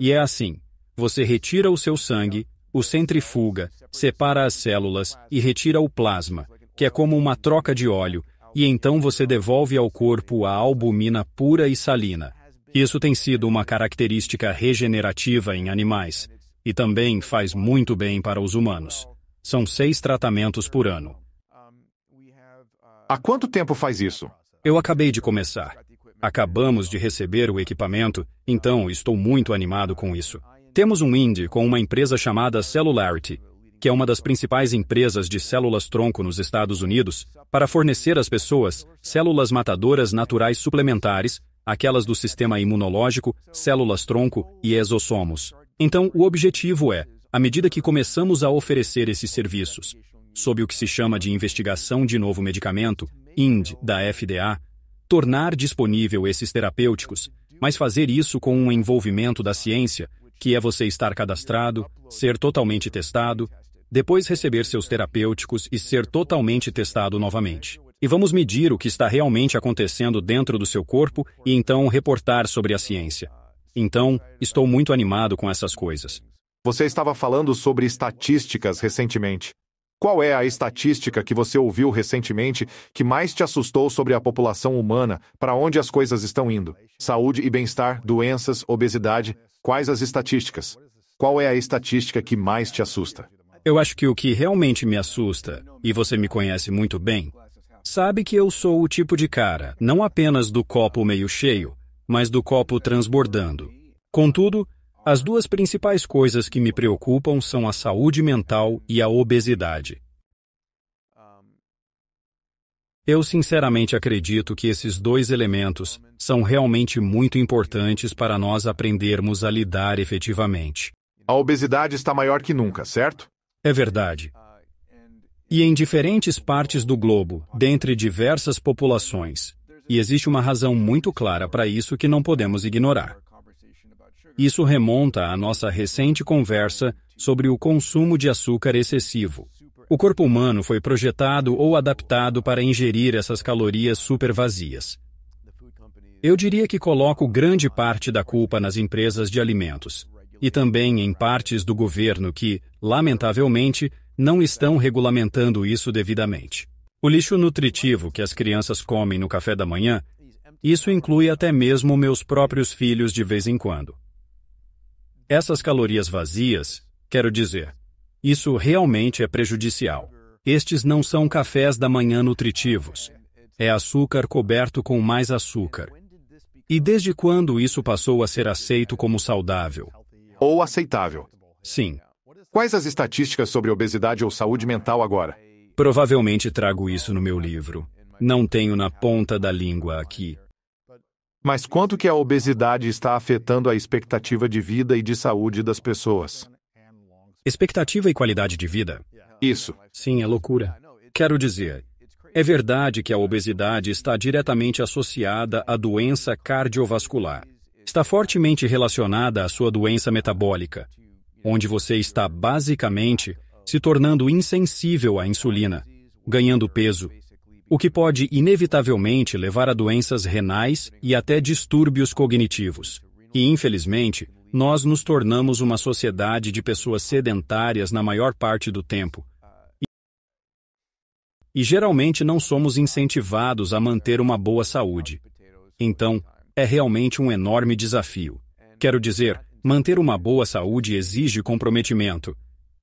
E é assim: você retira o seu sangue o centrifuga, separa as células e retira o plasma, que é como uma troca de óleo, e então você devolve ao corpo a albumina pura e salina. Isso tem sido uma característica regenerativa em animais, e também faz muito bem para os humanos. São seis tratamentos por ano. Há quanto tempo faz isso? Eu acabei de começar. Acabamos de receber o equipamento, então estou muito animado com isso. Temos um indie com uma empresa chamada Cellularity, que é uma das principais empresas de células-tronco nos Estados Unidos, para fornecer às pessoas células matadoras naturais suplementares, aquelas do sistema imunológico, células-tronco e exossomos. Então, o objetivo é, à medida que começamos a oferecer esses serviços, sob o que se chama de investigação de novo medicamento, IND, da FDA, tornar disponível esses terapêuticos, mas fazer isso com um envolvimento da ciência, que é você estar cadastrado, ser totalmente testado, depois receber seus terapêuticos e ser totalmente testado novamente. E vamos medir o que está realmente acontecendo dentro do seu corpo e então reportar sobre a ciência. Então, estou muito animado com essas coisas. Você estava falando sobre estatísticas recentemente. Qual é a estatística que você ouviu recentemente que mais te assustou sobre a população humana, para onde as coisas estão indo? Saúde e bem-estar, doenças, obesidade, quais as estatísticas? Qual é a estatística que mais te assusta? Eu acho que o que realmente me assusta, e você me conhece muito bem, sabe que eu sou o tipo de cara, não apenas do copo meio cheio, mas do copo transbordando. Contudo, as duas principais coisas que me preocupam são a saúde mental e a obesidade. Eu sinceramente acredito que esses dois elementos são realmente muito importantes para nós aprendermos a lidar efetivamente. A obesidade está maior que nunca, certo? É verdade. E em diferentes partes do globo, dentre diversas populações. E existe uma razão muito clara para isso que não podemos ignorar. Isso remonta à nossa recente conversa sobre o consumo de açúcar excessivo. O corpo humano foi projetado ou adaptado para ingerir essas calorias super vazias. Eu diria que coloco grande parte da culpa nas empresas de alimentos e também em partes do governo que, lamentavelmente, não estão regulamentando isso devidamente. O lixo nutritivo que as crianças comem no café da manhã, isso inclui até mesmo meus próprios filhos de vez em quando. Essas calorias vazias, quero dizer, isso realmente é prejudicial. Estes não são cafés da manhã nutritivos. É açúcar coberto com mais açúcar. E desde quando isso passou a ser aceito como saudável? Ou aceitável? Sim. Quais as estatísticas sobre obesidade ou saúde mental agora? Provavelmente trago isso no meu livro. Não tenho na ponta da língua aqui. Mas quanto que a obesidade está afetando a expectativa de vida e de saúde das pessoas? Expectativa e qualidade de vida? Isso. Sim, é loucura. Quero dizer, é verdade que a obesidade está diretamente associada à doença cardiovascular. Está fortemente relacionada à sua doença metabólica, onde você está basicamente se tornando insensível à insulina, ganhando peso o que pode inevitavelmente levar a doenças renais e até distúrbios cognitivos. E, infelizmente, nós nos tornamos uma sociedade de pessoas sedentárias na maior parte do tempo. E geralmente não somos incentivados a manter uma boa saúde. Então, é realmente um enorme desafio. Quero dizer, manter uma boa saúde exige comprometimento.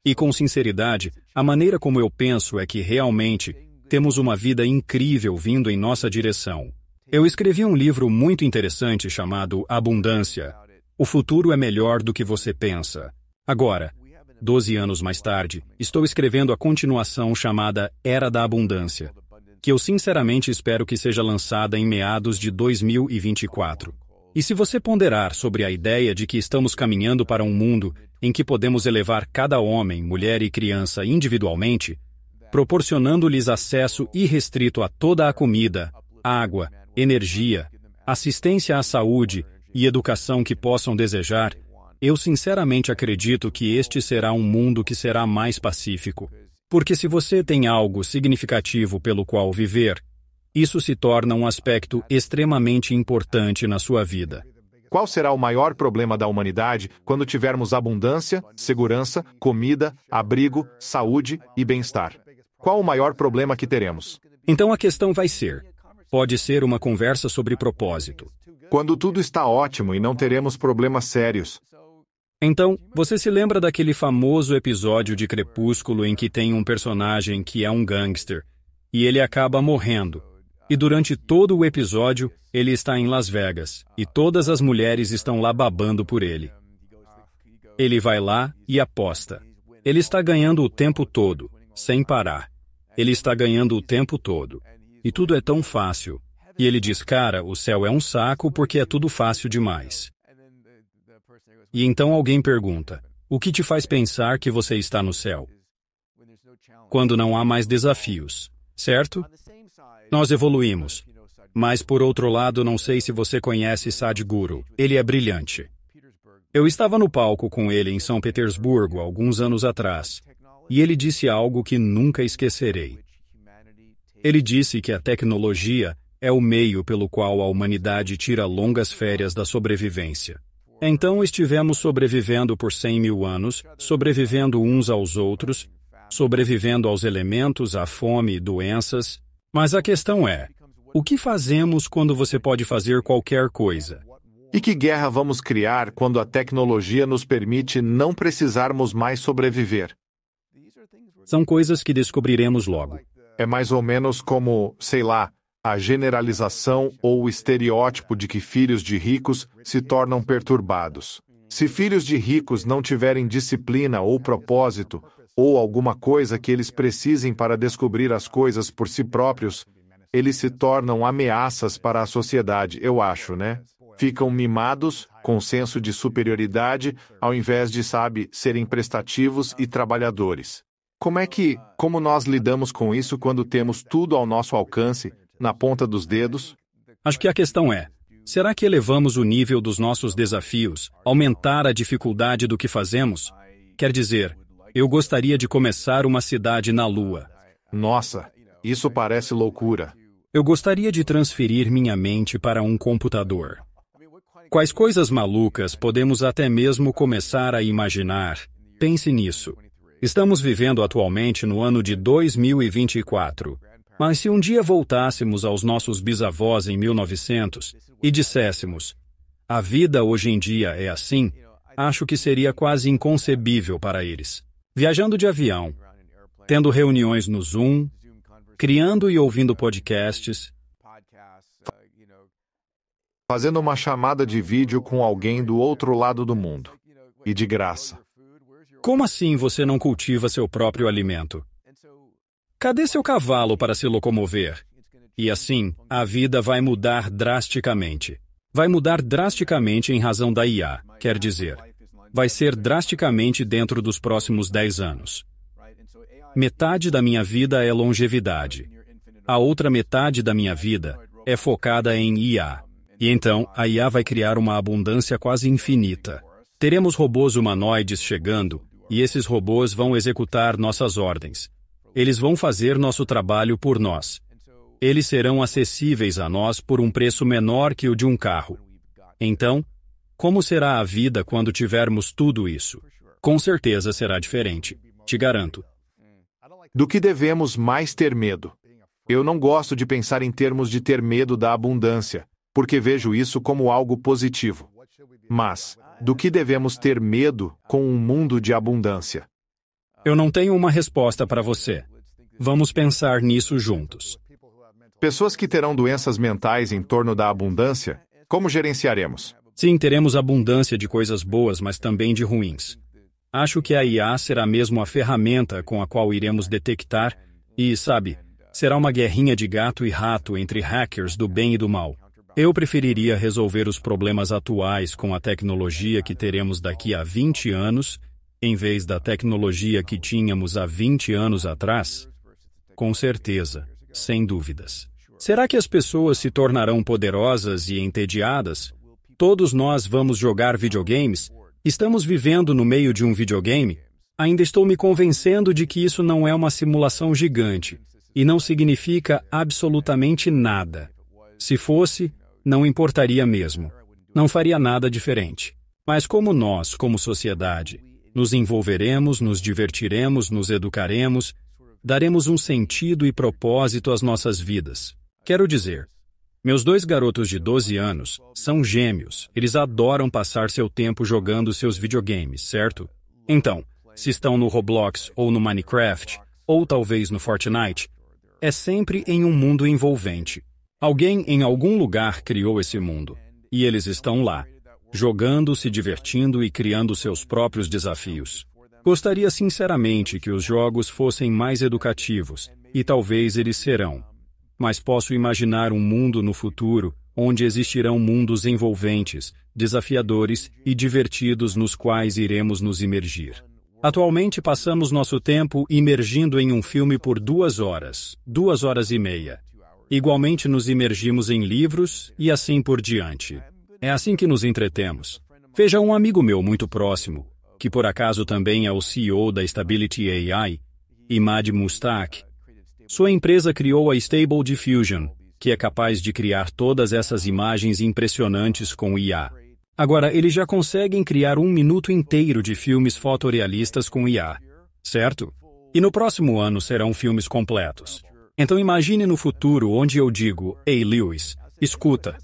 E com sinceridade, a maneira como eu penso é que realmente temos uma vida incrível vindo em nossa direção. Eu escrevi um livro muito interessante chamado Abundância. O futuro é melhor do que você pensa. Agora, 12 anos mais tarde, estou escrevendo a continuação chamada Era da Abundância, que eu sinceramente espero que seja lançada em meados de 2024. E se você ponderar sobre a ideia de que estamos caminhando para um mundo em que podemos elevar cada homem, mulher e criança individualmente, proporcionando-lhes acesso irrestrito a toda a comida, água, energia, assistência à saúde e educação que possam desejar, eu sinceramente acredito que este será um mundo que será mais pacífico. Porque se você tem algo significativo pelo qual viver, isso se torna um aspecto extremamente importante na sua vida. Qual será o maior problema da humanidade quando tivermos abundância, segurança, comida, abrigo, saúde e bem-estar? Qual o maior problema que teremos? Então a questão vai ser: pode ser uma conversa sobre propósito. Quando tudo está ótimo e não teremos problemas sérios. Então, você se lembra daquele famoso episódio de Crepúsculo em que tem um personagem que é um gangster e ele acaba morrendo. E durante todo o episódio, ele está em Las Vegas e todas as mulheres estão lá babando por ele. Ele vai lá e aposta. Ele está ganhando o tempo todo, sem parar. Ele está ganhando o tempo todo. E tudo é tão fácil. E ele diz, cara, o céu é um saco porque é tudo fácil demais. E então alguém pergunta: o que te faz pensar que você está no céu? Quando não há mais desafios, certo? Nós evoluímos. Mas por outro lado, não sei se você conhece Sadhguru, ele é brilhante. Eu estava no palco com ele em São Petersburgo alguns anos atrás, e ele disse algo que nunca esquecerei. Ele disse que a tecnologia é o meio pelo qual a humanidade tira longas férias da sobrevivência. Então estivemos sobrevivendo por 100 mil anos, sobrevivendo uns aos outros, sobrevivendo aos elementos, à fome, e doenças. Mas a questão é: o que fazemos quando você pode fazer qualquer coisa? E que guerra vamos criar quando a tecnologia nos permite não precisarmos mais sobreviver? São coisas que descobriremos logo. É mais ou menos como, sei lá, a generalização ou o estereótipo de que filhos de ricos se tornam perturbados. Se filhos de ricos não tiverem disciplina ou propósito, ou alguma coisa que eles precisem para descobrir as coisas por si próprios, eles se tornam ameaças para a sociedade, eu acho, né? Ficam mimados, com senso de superioridade, ao invés de, sabe, serem prestativos e trabalhadores. Como é que, como nós lidamos com isso quando temos tudo ao nosso alcance, na ponta dos dedos? Acho que a questão é: será que elevamos o nível dos nossos desafios, aumentar a dificuldade do que fazemos? Quer dizer, eu gostaria de começar uma cidade na Lua. Nossa, isso parece loucura. Eu gostaria de transferir minha mente para um computador. Quais coisas malucas podemos até mesmo começar a imaginar? Pense nisso. Estamos vivendo atualmente no ano de 2024. Mas se um dia voltássemos aos nossos bisavós em 1900 e disséssemos: a vida hoje em dia é assim, acho que seria quase inconcebível para eles. Viajando de avião, tendo reuniões no Zoom, criando e ouvindo podcasts, fazendo uma chamada de vídeo com alguém do outro lado do mundo. E de graça. Como assim você não cultiva seu próprio alimento? Cadê seu cavalo para se locomover? E assim, a vida vai mudar drasticamente. Vai mudar drasticamente em razão da IA, quer dizer, vai ser drasticamente dentro dos próximos 10 anos. Metade da minha vida é longevidade. A outra metade da minha vida é focada em IA. E então, a IA vai criar uma abundância quase infinita. Teremos robôs humanoides chegando e esses robôs vão executar nossas ordens. Eles vão fazer nosso trabalho por nós. Eles serão acessíveis a nós por um preço menor que o de um carro. Então, como será a vida quando tivermos tudo isso? Com certeza será diferente, te garanto. Do que devemos mais ter medo? Eu não gosto de pensar em termos de ter medo da abundância, porque vejo isso como algo positivo. Mas, do que devemos ter medo com um mundo de abundância? Eu não tenho uma resposta para você. Vamos pensar nisso juntos. Pessoas que terão doenças mentais em torno da abundância, como gerenciaremos? Sim, teremos abundância de coisas boas, mas também de ruins. Acho que a IA será mesmo a ferramenta com a qual iremos detectar, e, sabe, será uma guerrinha de gato e rato entre hackers do bem e do mal. Eu preferiria resolver os problemas atuais com a tecnologia que teremos daqui a 20 anos, em vez da tecnologia que tínhamos há 20 anos atrás? Com certeza, sem dúvidas. Será que as pessoas se tornarão poderosas e entediadas? Todos nós vamos jogar videogames? Estamos vivendo no meio de um videogame? Ainda estou me convencendo de que isso não é uma simulação gigante e não significa absolutamente nada. Se fosse, não importaria mesmo. Não faria nada diferente. Mas como nós, como sociedade, nos envolveremos, nos divertiremos, nos educaremos, daremos um sentido e propósito às nossas vidas. Quero dizer, meus dois garotos de 12 anos são gêmeos. Eles adoram passar seu tempo jogando seus videogames, certo? Então, se estão no Roblox ou no Minecraft, ou talvez no Fortnite, é sempre em um mundo envolvente. Alguém em algum lugar criou esse mundo. E eles estão lá, jogando, se divertindo e criando seus próprios desafios. Gostaria sinceramente que os jogos fossem mais educativos, e talvez eles serão. Mas posso imaginar um mundo no futuro onde existirão mundos envolventes, desafiadores e divertidos nos quais iremos nos imergir. Atualmente passamos nosso tempo imergindo em um filme por duas horas, duas horas e meia, Igualmente nos imergimos em livros e assim por diante. É assim que nos entretemos. Veja um amigo meu muito próximo, que por acaso também é o CEO da Stability AI, Imad Mustak. Sua empresa criou a Stable Diffusion, que é capaz de criar todas essas imagens impressionantes com IA. Agora, eles já conseguem criar um minuto inteiro de filmes fotorealistas com IA, certo? E no próximo ano serão filmes completos. Então imagine no futuro onde eu digo, Ei Lewis, escuta,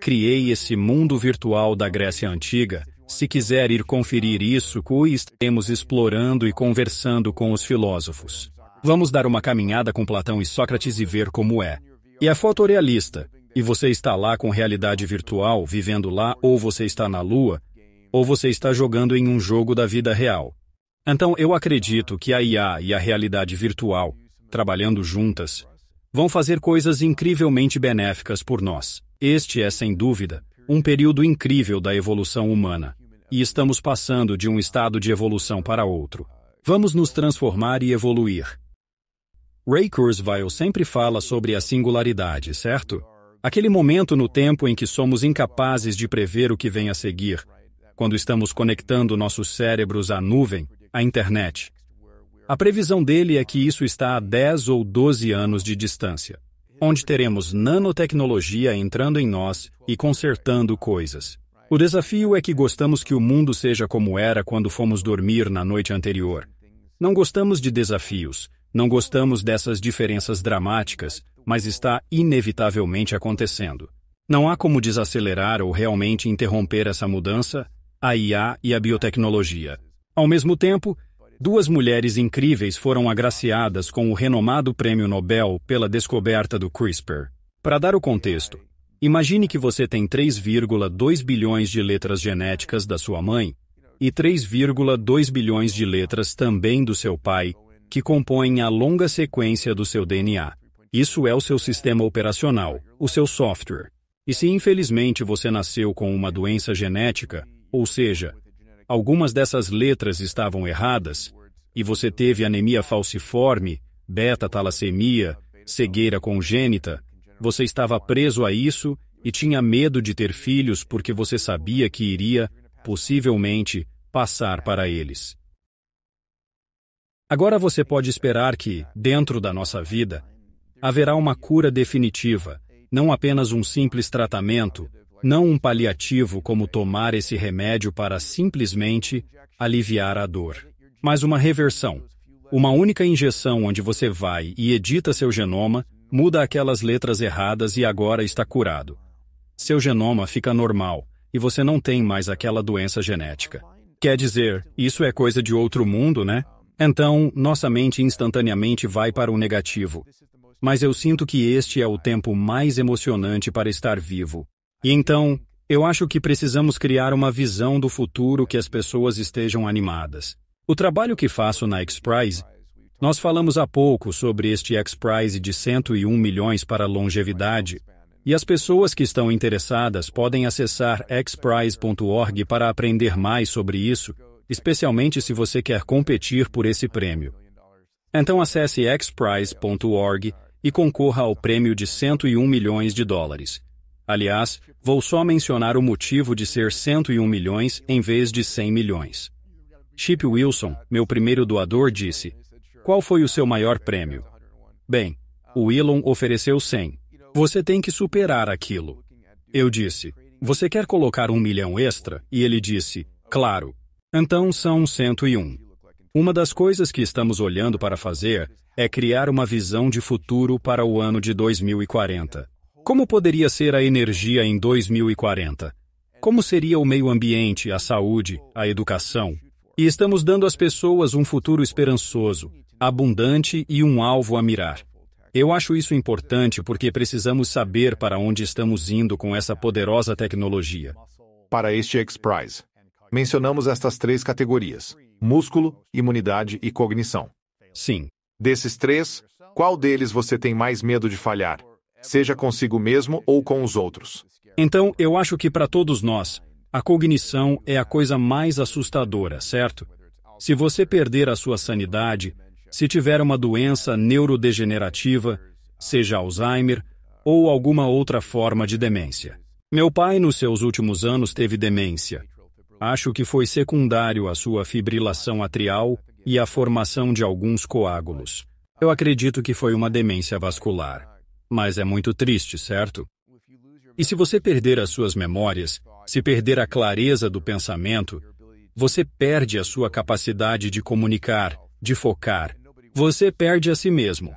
criei esse mundo virtual da Grécia Antiga. Se quiser ir conferir isso, cui estamos explorando e conversando com os filósofos. Vamos dar uma caminhada com Platão e Sócrates e ver como é. E é fotorealista, e você está lá com realidade virtual, vivendo lá, ou você está na Lua, ou você está jogando em um jogo da vida real. Então eu acredito que a IA e a realidade virtual trabalhando juntas, vão fazer coisas incrivelmente benéficas por nós. Este é, sem dúvida, um período incrível da evolução humana, e estamos passando de um estado de evolução para outro. Vamos nos transformar e evoluir. Ray Kurzweil sempre fala sobre a singularidade, certo? Aquele momento no tempo em que somos incapazes de prever o que vem a seguir, quando estamos conectando nossos cérebros à nuvem, à internet, a previsão dele é que isso está a 10 ou 12 anos de distância, onde teremos nanotecnologia entrando em nós e consertando coisas. O desafio é que gostamos que o mundo seja como era quando fomos dormir na noite anterior. Não gostamos de desafios, não gostamos dessas diferenças dramáticas, mas está inevitavelmente acontecendo. Não há como desacelerar ou realmente interromper essa mudança, a IA e a biotecnologia. Ao mesmo tempo, Duas mulheres incríveis foram agraciadas com o renomado Prêmio Nobel pela descoberta do CRISPR. Para dar o contexto, imagine que você tem 3,2 bilhões de letras genéticas da sua mãe e 3,2 bilhões de letras também do seu pai, que compõem a longa sequência do seu DNA. Isso é o seu sistema operacional, o seu software. E se infelizmente você nasceu com uma doença genética, ou seja, Algumas dessas letras estavam erradas, e você teve anemia falciforme, beta-talassemia, cegueira congênita. Você estava preso a isso e tinha medo de ter filhos porque você sabia que iria, possivelmente, passar para eles. Agora você pode esperar que, dentro da nossa vida, haverá uma cura definitiva, não apenas um simples tratamento, não um paliativo como tomar esse remédio para simplesmente aliviar a dor, mas uma reversão. Uma única injeção onde você vai e edita seu genoma, muda aquelas letras erradas e agora está curado. Seu genoma fica normal e você não tem mais aquela doença genética. Quer dizer, isso é coisa de outro mundo, né? Então, nossa mente instantaneamente vai para o negativo. Mas eu sinto que este é o tempo mais emocionante para estar vivo, e então, eu acho que precisamos criar uma visão do futuro que as pessoas estejam animadas. O trabalho que faço na XPRIZE, nós falamos há pouco sobre este XPRIZE de 101 milhões para longevidade, e as pessoas que estão interessadas podem acessar xprize.org para aprender mais sobre isso, especialmente se você quer competir por esse prêmio. Então acesse xprize.org e concorra ao prêmio de 101 milhões de dólares. Aliás, vou só mencionar o motivo de ser 101 milhões em vez de 100 milhões. Chip Wilson, meu primeiro doador, disse: Qual foi o seu maior prêmio? Bem, o Elon ofereceu 100. Você tem que superar aquilo. Eu disse: Você quer colocar um milhão extra? E ele disse: Claro. Então são 101. Uma das coisas que estamos olhando para fazer é criar uma visão de futuro para o ano de 2040. Como poderia ser a energia em 2040? Como seria o meio ambiente, a saúde, a educação? E estamos dando às pessoas um futuro esperançoso, abundante e um alvo a mirar. Eu acho isso importante porque precisamos saber para onde estamos indo com essa poderosa tecnologia. Para este X-Prize, mencionamos estas três categorias: músculo, imunidade e cognição. Sim. Desses três, qual deles você tem mais medo de falhar? seja consigo mesmo ou com os outros. Então, eu acho que para todos nós, a cognição é a coisa mais assustadora, certo? Se você perder a sua sanidade, se tiver uma doença neurodegenerativa, seja Alzheimer ou alguma outra forma de demência. Meu pai, nos seus últimos anos, teve demência. Acho que foi secundário à sua fibrilação atrial e à formação de alguns coágulos. Eu acredito que foi uma demência vascular. Mas é muito triste, certo? E se você perder as suas memórias, se perder a clareza do pensamento, você perde a sua capacidade de comunicar, de focar. Você perde a si mesmo.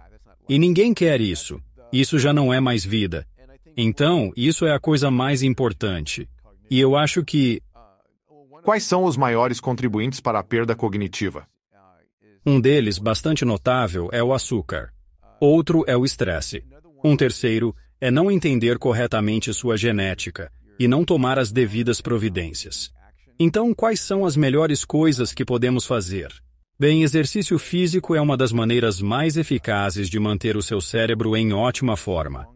E ninguém quer isso. Isso já não é mais vida. Então, isso é a coisa mais importante. E eu acho que. Quais são os maiores contribuintes para a perda cognitiva? Um deles, bastante notável, é o açúcar. Outro é o estresse. Um terceiro é não entender corretamente sua genética e não tomar as devidas providências. Então, quais são as melhores coisas que podemos fazer? Bem, exercício físico é uma das maneiras mais eficazes de manter o seu cérebro em ótima forma,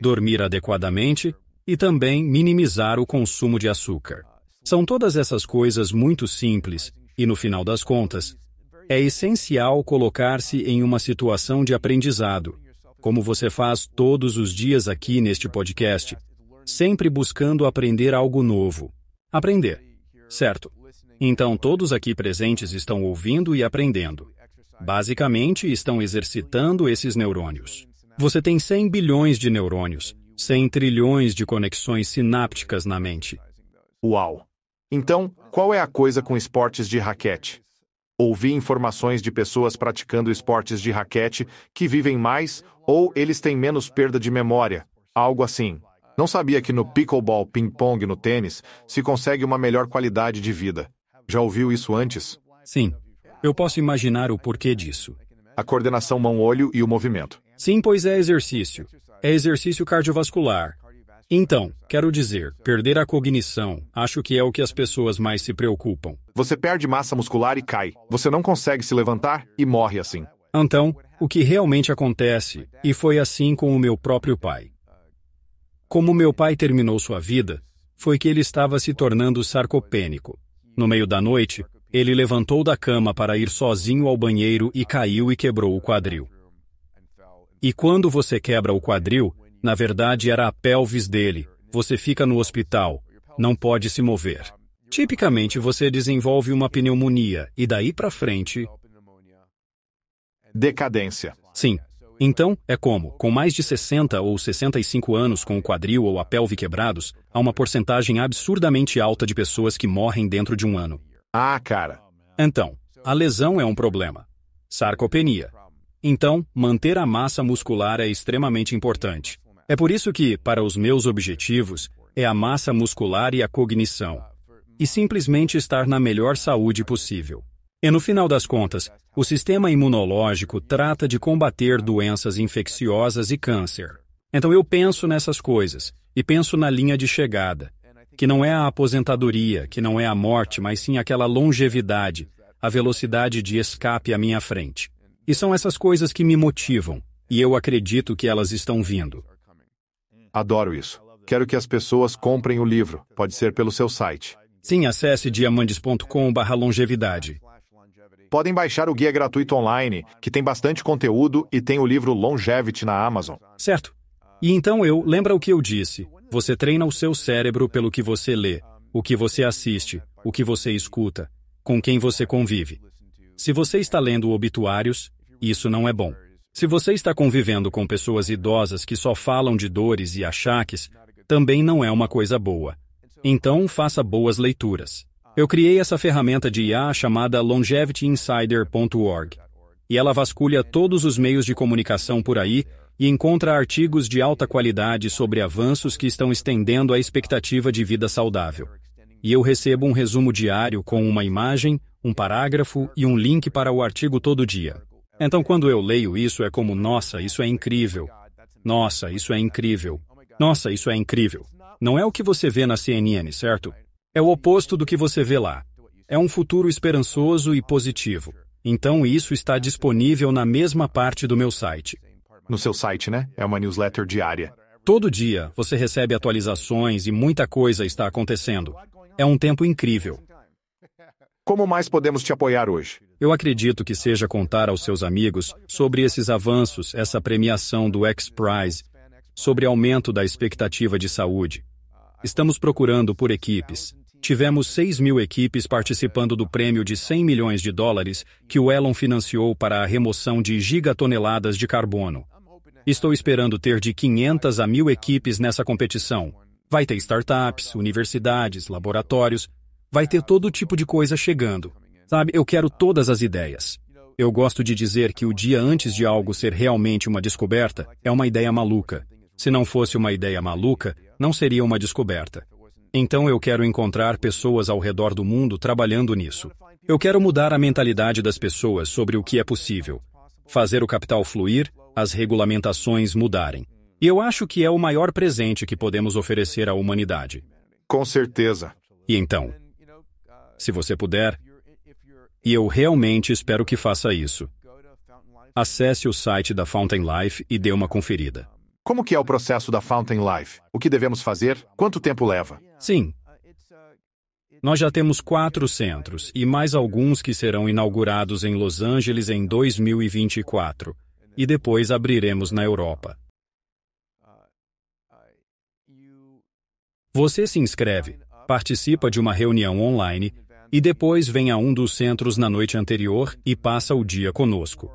dormir adequadamente e também minimizar o consumo de açúcar. São todas essas coisas muito simples e, no final das contas, é essencial colocar-se em uma situação de aprendizado como você faz todos os dias aqui neste podcast, sempre buscando aprender algo novo. Aprender, certo? Então todos aqui presentes estão ouvindo e aprendendo. Basicamente, estão exercitando esses neurônios. Você tem 100 bilhões de neurônios, 100 trilhões de conexões sinápticas na mente. Uau! Então, qual é a coisa com esportes de raquete? Ouvi informações de pessoas praticando esportes de raquete que vivem mais ou eles têm menos perda de memória, algo assim. Não sabia que no pickleball, ping-pong no tênis se consegue uma melhor qualidade de vida. Já ouviu isso antes? Sim. Eu posso imaginar o porquê disso. A coordenação mão-olho e o movimento. Sim, pois é exercício. É exercício cardiovascular, então, quero dizer, perder a cognição, acho que é o que as pessoas mais se preocupam. Você perde massa muscular e cai. Você não consegue se levantar e morre assim. Então, o que realmente acontece, e foi assim com o meu próprio pai. Como meu pai terminou sua vida, foi que ele estava se tornando sarcopênico. No meio da noite, ele levantou da cama para ir sozinho ao banheiro e caiu e quebrou o quadril. E quando você quebra o quadril, na verdade, era a pelvis dele. Você fica no hospital, não pode se mover. Tipicamente, você desenvolve uma pneumonia e daí para frente. Decadência. Sim. Então, é como, com mais de 60 ou 65 anos com o quadril ou a pelve quebrados, há uma porcentagem absurdamente alta de pessoas que morrem dentro de um ano. Ah, cara. Então, a lesão é um problema. Sarcopenia. Então, manter a massa muscular é extremamente importante. É por isso que, para os meus objetivos, é a massa muscular e a cognição. E simplesmente estar na melhor saúde possível. E no final das contas, o sistema imunológico trata de combater doenças infecciosas e câncer. Então eu penso nessas coisas e penso na linha de chegada, que não é a aposentadoria, que não é a morte, mas sim aquela longevidade, a velocidade de escape à minha frente. E são essas coisas que me motivam, e eu acredito que elas estão vindo. Adoro isso. Quero que as pessoas comprem o livro. Pode ser pelo seu site. Sim, acesse diamandes.com/longevidade. Podem baixar o guia gratuito online, que tem bastante conteúdo e tem o livro Longevity na Amazon. Certo. E então eu, lembra o que eu disse? Você treina o seu cérebro pelo que você lê, o que você assiste, o que você escuta, com quem você convive. Se você está lendo obituários, isso não é bom. Se você está convivendo com pessoas idosas que só falam de dores e achaques, também não é uma coisa boa. Então, faça boas leituras. Eu criei essa ferramenta de IA chamada longevityinsider.org, e ela vasculha todos os meios de comunicação por aí e encontra artigos de alta qualidade sobre avanços que estão estendendo a expectativa de vida saudável. E eu recebo um resumo diário com uma imagem, um parágrafo e um link para o artigo todo dia. Então, quando eu leio isso, é como: nossa, isso é incrível. Nossa, isso é incrível. Nossa, isso é incrível. Não é o que você vê na CNN, certo? É o oposto do que você vê lá. É um futuro esperançoso e positivo. Então, isso está disponível na mesma parte do meu site. No seu site, né? É uma newsletter diária. Todo dia você recebe atualizações e muita coisa está acontecendo. É um tempo incrível. Como mais podemos te apoiar hoje? Eu acredito que seja contar aos seus amigos sobre esses avanços, essa premiação do X-Prize, sobre aumento da expectativa de saúde. Estamos procurando por equipes. Tivemos 6 mil equipes participando do prêmio de 100 milhões de dólares que o Elon financiou para a remoção de gigatoneladas de carbono. Estou esperando ter de 500 a 1.000 equipes nessa competição. Vai ter startups, universidades, laboratórios, vai ter todo tipo de coisa chegando. Sabe, eu quero todas as ideias. Eu gosto de dizer que o dia antes de algo ser realmente uma descoberta é uma ideia maluca. Se não fosse uma ideia maluca, não seria uma descoberta. Então eu quero encontrar pessoas ao redor do mundo trabalhando nisso. Eu quero mudar a mentalidade das pessoas sobre o que é possível, fazer o capital fluir, as regulamentações mudarem. E eu acho que é o maior presente que podemos oferecer à humanidade. Com certeza. E então, se você puder, e eu realmente espero que faça isso. Acesse o site da Fountain Life e dê uma conferida. Como que é o processo da Fountain Life? O que devemos fazer? Quanto tempo leva? Sim. Nós já temos quatro centros e mais alguns que serão inaugurados em Los Angeles em 2024 e depois abriremos na Europa. Você se inscreve, participa de uma reunião online e depois vem a um dos centros na noite anterior e passa o dia conosco.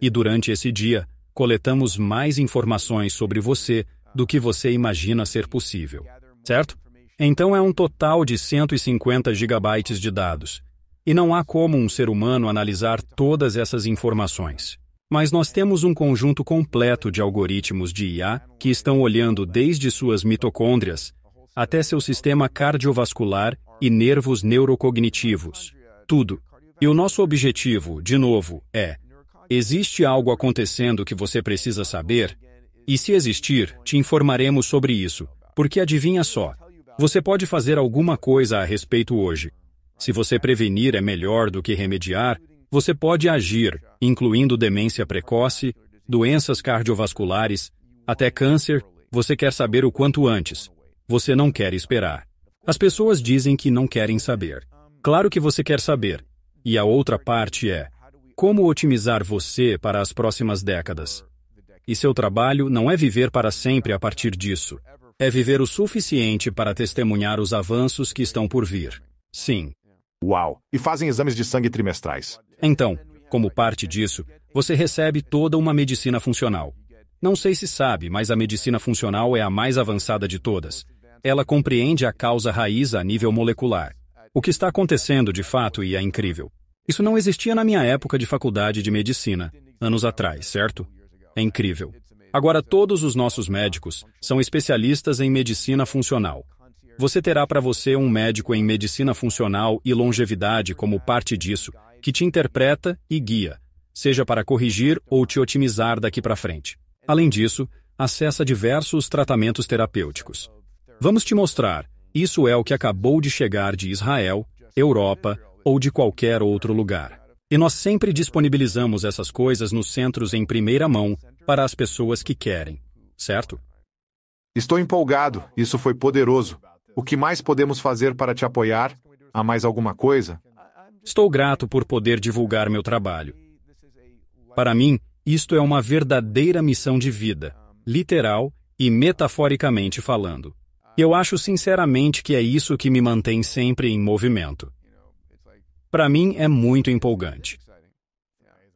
E durante esse dia, coletamos mais informações sobre você do que você imagina ser possível, certo? Então é um total de 150 gigabytes de dados. E não há como um ser humano analisar todas essas informações. Mas nós temos um conjunto completo de algoritmos de IA que estão olhando desde suas mitocôndrias até seu sistema cardiovascular e nervos neurocognitivos. Tudo. E o nosso objetivo, de novo, é: existe algo acontecendo que você precisa saber? E se existir, te informaremos sobre isso, porque adivinha só, você pode fazer alguma coisa a respeito hoje. Se você prevenir é melhor do que remediar, você pode agir, incluindo demência precoce, doenças cardiovasculares, até câncer, você quer saber o quanto antes. Você não quer esperar. As pessoas dizem que não querem saber. Claro que você quer saber. E a outra parte é: como otimizar você para as próximas décadas? E seu trabalho não é viver para sempre a partir disso. É viver o suficiente para testemunhar os avanços que estão por vir. Sim. Uau! E fazem exames de sangue trimestrais. Então, como parte disso, você recebe toda uma medicina funcional. Não sei se sabe, mas a medicina funcional é a mais avançada de todas. Ela compreende a causa raiz a nível molecular. O que está acontecendo de fato e é incrível. Isso não existia na minha época de faculdade de medicina, anos atrás, certo? É incrível. Agora todos os nossos médicos são especialistas em medicina funcional. Você terá para você um médico em medicina funcional e longevidade como parte disso, que te interpreta e guia, seja para corrigir ou te otimizar daqui para frente. Além disso, acessa diversos tratamentos terapêuticos. Vamos te mostrar, isso é o que acabou de chegar de Israel, Europa ou de qualquer outro lugar. E nós sempre disponibilizamos essas coisas nos centros em primeira mão para as pessoas que querem, certo? Estou empolgado, isso foi poderoso. O que mais podemos fazer para te apoiar? Há mais alguma coisa? Estou grato por poder divulgar meu trabalho. Para mim, isto é uma verdadeira missão de vida, literal e metaforicamente falando. Eu acho sinceramente que é isso que me mantém sempre em movimento. Para mim é muito empolgante.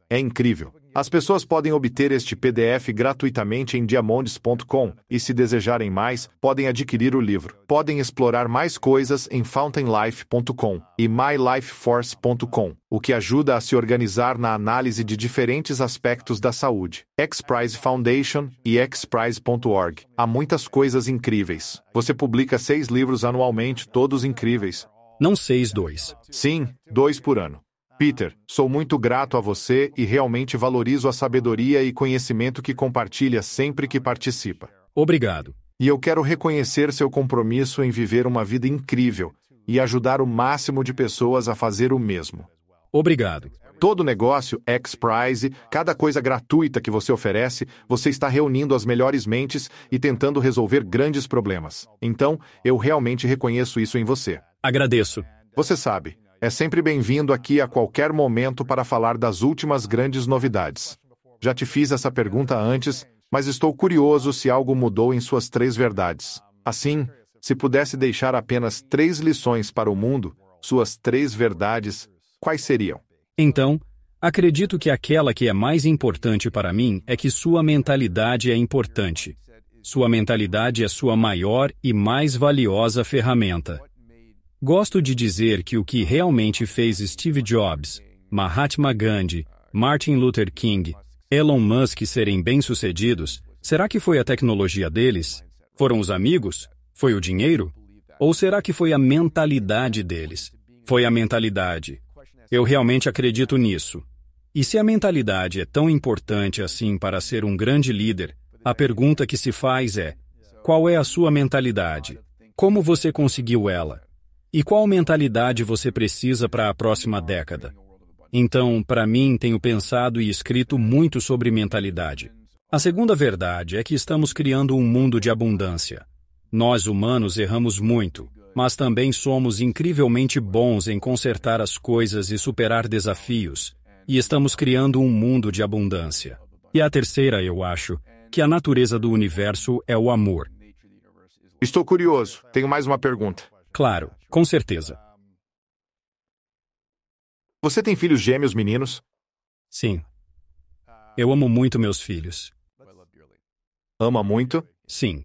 É incrível. As pessoas podem obter este PDF gratuitamente em diamondes.com e, se desejarem mais, podem adquirir o livro. Podem explorar mais coisas em fountainlife.com e mylifeforce.com, o que ajuda a se organizar na análise de diferentes aspectos da saúde. XPRIZE Foundation e xprize.org. Há muitas coisas incríveis. Você publica seis livros anualmente, todos incríveis. Não seis, dois. Sim, dois por ano. Peter, sou muito grato a você e realmente valorizo a sabedoria e conhecimento que compartilha sempre que participa. Obrigado. E eu quero reconhecer seu compromisso em viver uma vida incrível e ajudar o máximo de pessoas a fazer o mesmo. Obrigado. Todo negócio, X-Prize, cada coisa gratuita que você oferece, você está reunindo as melhores mentes e tentando resolver grandes problemas. Então, eu realmente reconheço isso em você. Agradeço. Você sabe, é sempre bem-vindo aqui a qualquer momento para falar das últimas grandes novidades. Já te fiz essa pergunta antes, mas estou curioso se algo mudou em suas três verdades. Assim, se pudesse deixar apenas três lições para o mundo, suas três verdades, quais seriam? Então, acredito que aquela que é mais importante para mim é que sua mentalidade é importante. Sua mentalidade é sua maior e mais valiosa ferramenta. Gosto de dizer que o que realmente fez Steve Jobs, Mahatma Gandhi, Martin Luther King, Elon Musk serem bem-sucedidos, será que foi a tecnologia deles? Foram os amigos? Foi o dinheiro? Ou será que foi a mentalidade deles? Foi a mentalidade. Eu realmente acredito nisso. E se a mentalidade é tão importante assim para ser um grande líder, a pergunta que se faz é: qual é a sua mentalidade? Como você conseguiu ela? E qual mentalidade você precisa para a próxima década? Então, para mim, tenho pensado e escrito muito sobre mentalidade. A segunda verdade é que estamos criando um mundo de abundância. Nós humanos erramos muito, mas também somos incrivelmente bons em consertar as coisas e superar desafios, e estamos criando um mundo de abundância. E a terceira, eu acho, que a natureza do universo é o amor. Estou curioso, tenho mais uma pergunta. Claro, com certeza. Você tem filhos gêmeos, meninos? Sim. Eu amo muito meus filhos. Ama muito? Sim.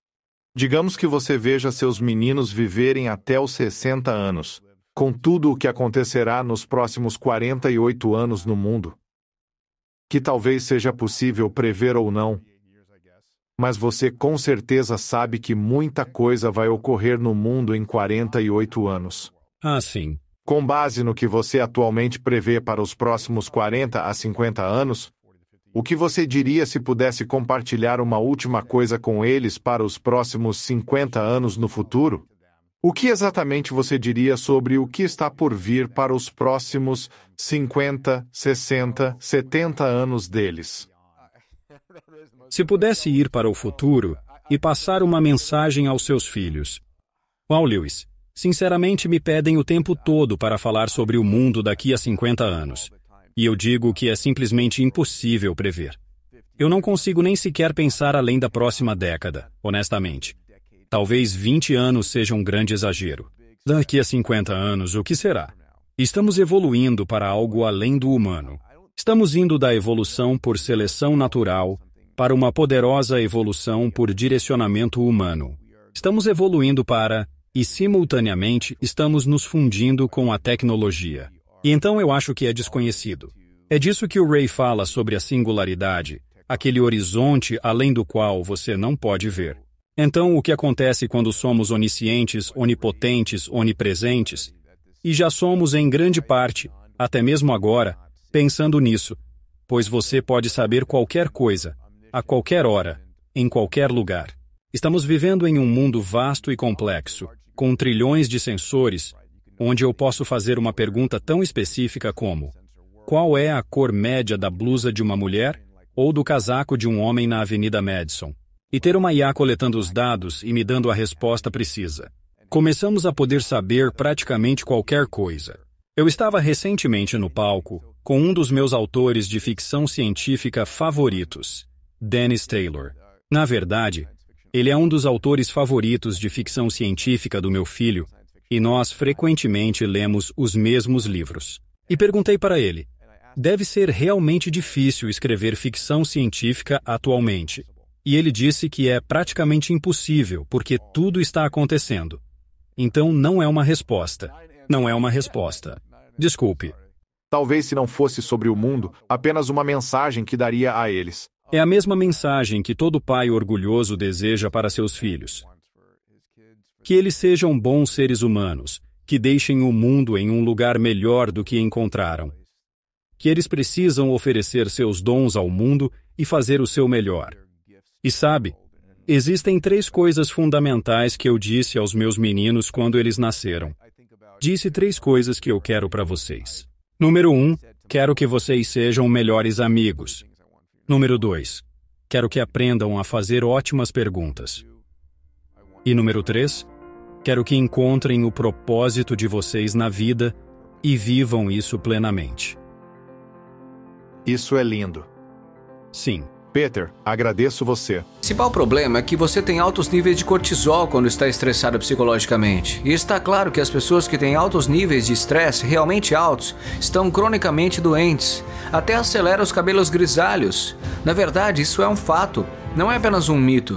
Digamos que você veja seus meninos viverem até os 60 anos, com tudo o que acontecerá nos próximos 48 anos no mundo. Que talvez seja possível prever ou não, mas você com certeza sabe que muita coisa vai ocorrer no mundo em 48 anos. Ah, sim. Com base no que você atualmente prevê para os próximos 40 a 50 anos, o que você diria se pudesse compartilhar uma última coisa com eles para os próximos 50 anos no futuro? O que exatamente você diria sobre o que está por vir para os próximos 50, 60, 70 anos deles? Se pudesse ir para o futuro e passar uma mensagem aos seus filhos. Wow, Lewis, sinceramente me pedem o tempo todo para falar sobre o mundo daqui a 50 anos. E eu digo que é simplesmente impossível prever. Eu não consigo nem sequer pensar além da próxima década, honestamente. Talvez 20 anos seja um grande exagero. Daqui a 50 anos, o que será? Estamos evoluindo para algo além do humano. Estamos indo da evolução por seleção natural para uma poderosa evolução por direcionamento humano. Estamos evoluindo para, e simultaneamente estamos nos fundindo com a tecnologia. E então eu acho que é desconhecido. É disso que o Ray fala sobre a singularidade, aquele horizonte além do qual você não pode ver. Então, o que acontece quando somos oniscientes, onipotentes, onipresentes? E já somos em grande parte, até mesmo agora, pensando nisso, pois você pode saber qualquer coisa, a qualquer hora, em qualquer lugar. Estamos vivendo em um mundo vasto e complexo, com trilhões de sensores, onde eu posso fazer uma pergunta tão específica como: qual é a cor média da blusa de uma mulher ou do casaco de um homem na Avenida Madison? E ter uma IA coletando os dados e me dando a resposta precisa. Começamos a poder saber praticamente qualquer coisa. Eu estava recentemente no palco com um dos meus autores de ficção científica favoritos, Dennis Taylor. Na verdade, ele é um dos autores favoritos de ficção científica do meu filho e nós frequentemente lemos os mesmos livros. E perguntei para ele: deve ser realmente difícil escrever ficção científica atualmente. E ele disse que é praticamente impossível porque tudo está acontecendo. Então não é uma resposta. Não é uma resposta. Desculpe. Talvez se não fosse sobre o mundo, apenas uma mensagem que daria a eles. É a mesma mensagem que todo pai orgulhoso deseja para seus filhos. Que eles sejam bons seres humanos, que deixem o mundo em um lugar melhor do que encontraram. Que eles precisam oferecer seus dons ao mundo e fazer o seu melhor. E sabe, existem três coisas fundamentais que eu disse aos meus meninos quando eles nasceram. Disse três coisas que eu quero para vocês. Número um, quero que vocês sejam melhores amigos. Número 2. Quero que aprendam a fazer ótimas perguntas. E número 3. Quero que encontrem o propósito de vocês na vida e vivam isso plenamente. Isso é lindo. Sim. Peter, agradeço você. O principal problema é que você tem altos níveis de cortisol quando está estressado psicologicamente. E está claro que as pessoas que têm altos níveis de estresse, realmente altos, estão cronicamente doentes. Até acelera os cabelos grisalhos. Na verdade, isso é um fato, não é apenas um mito.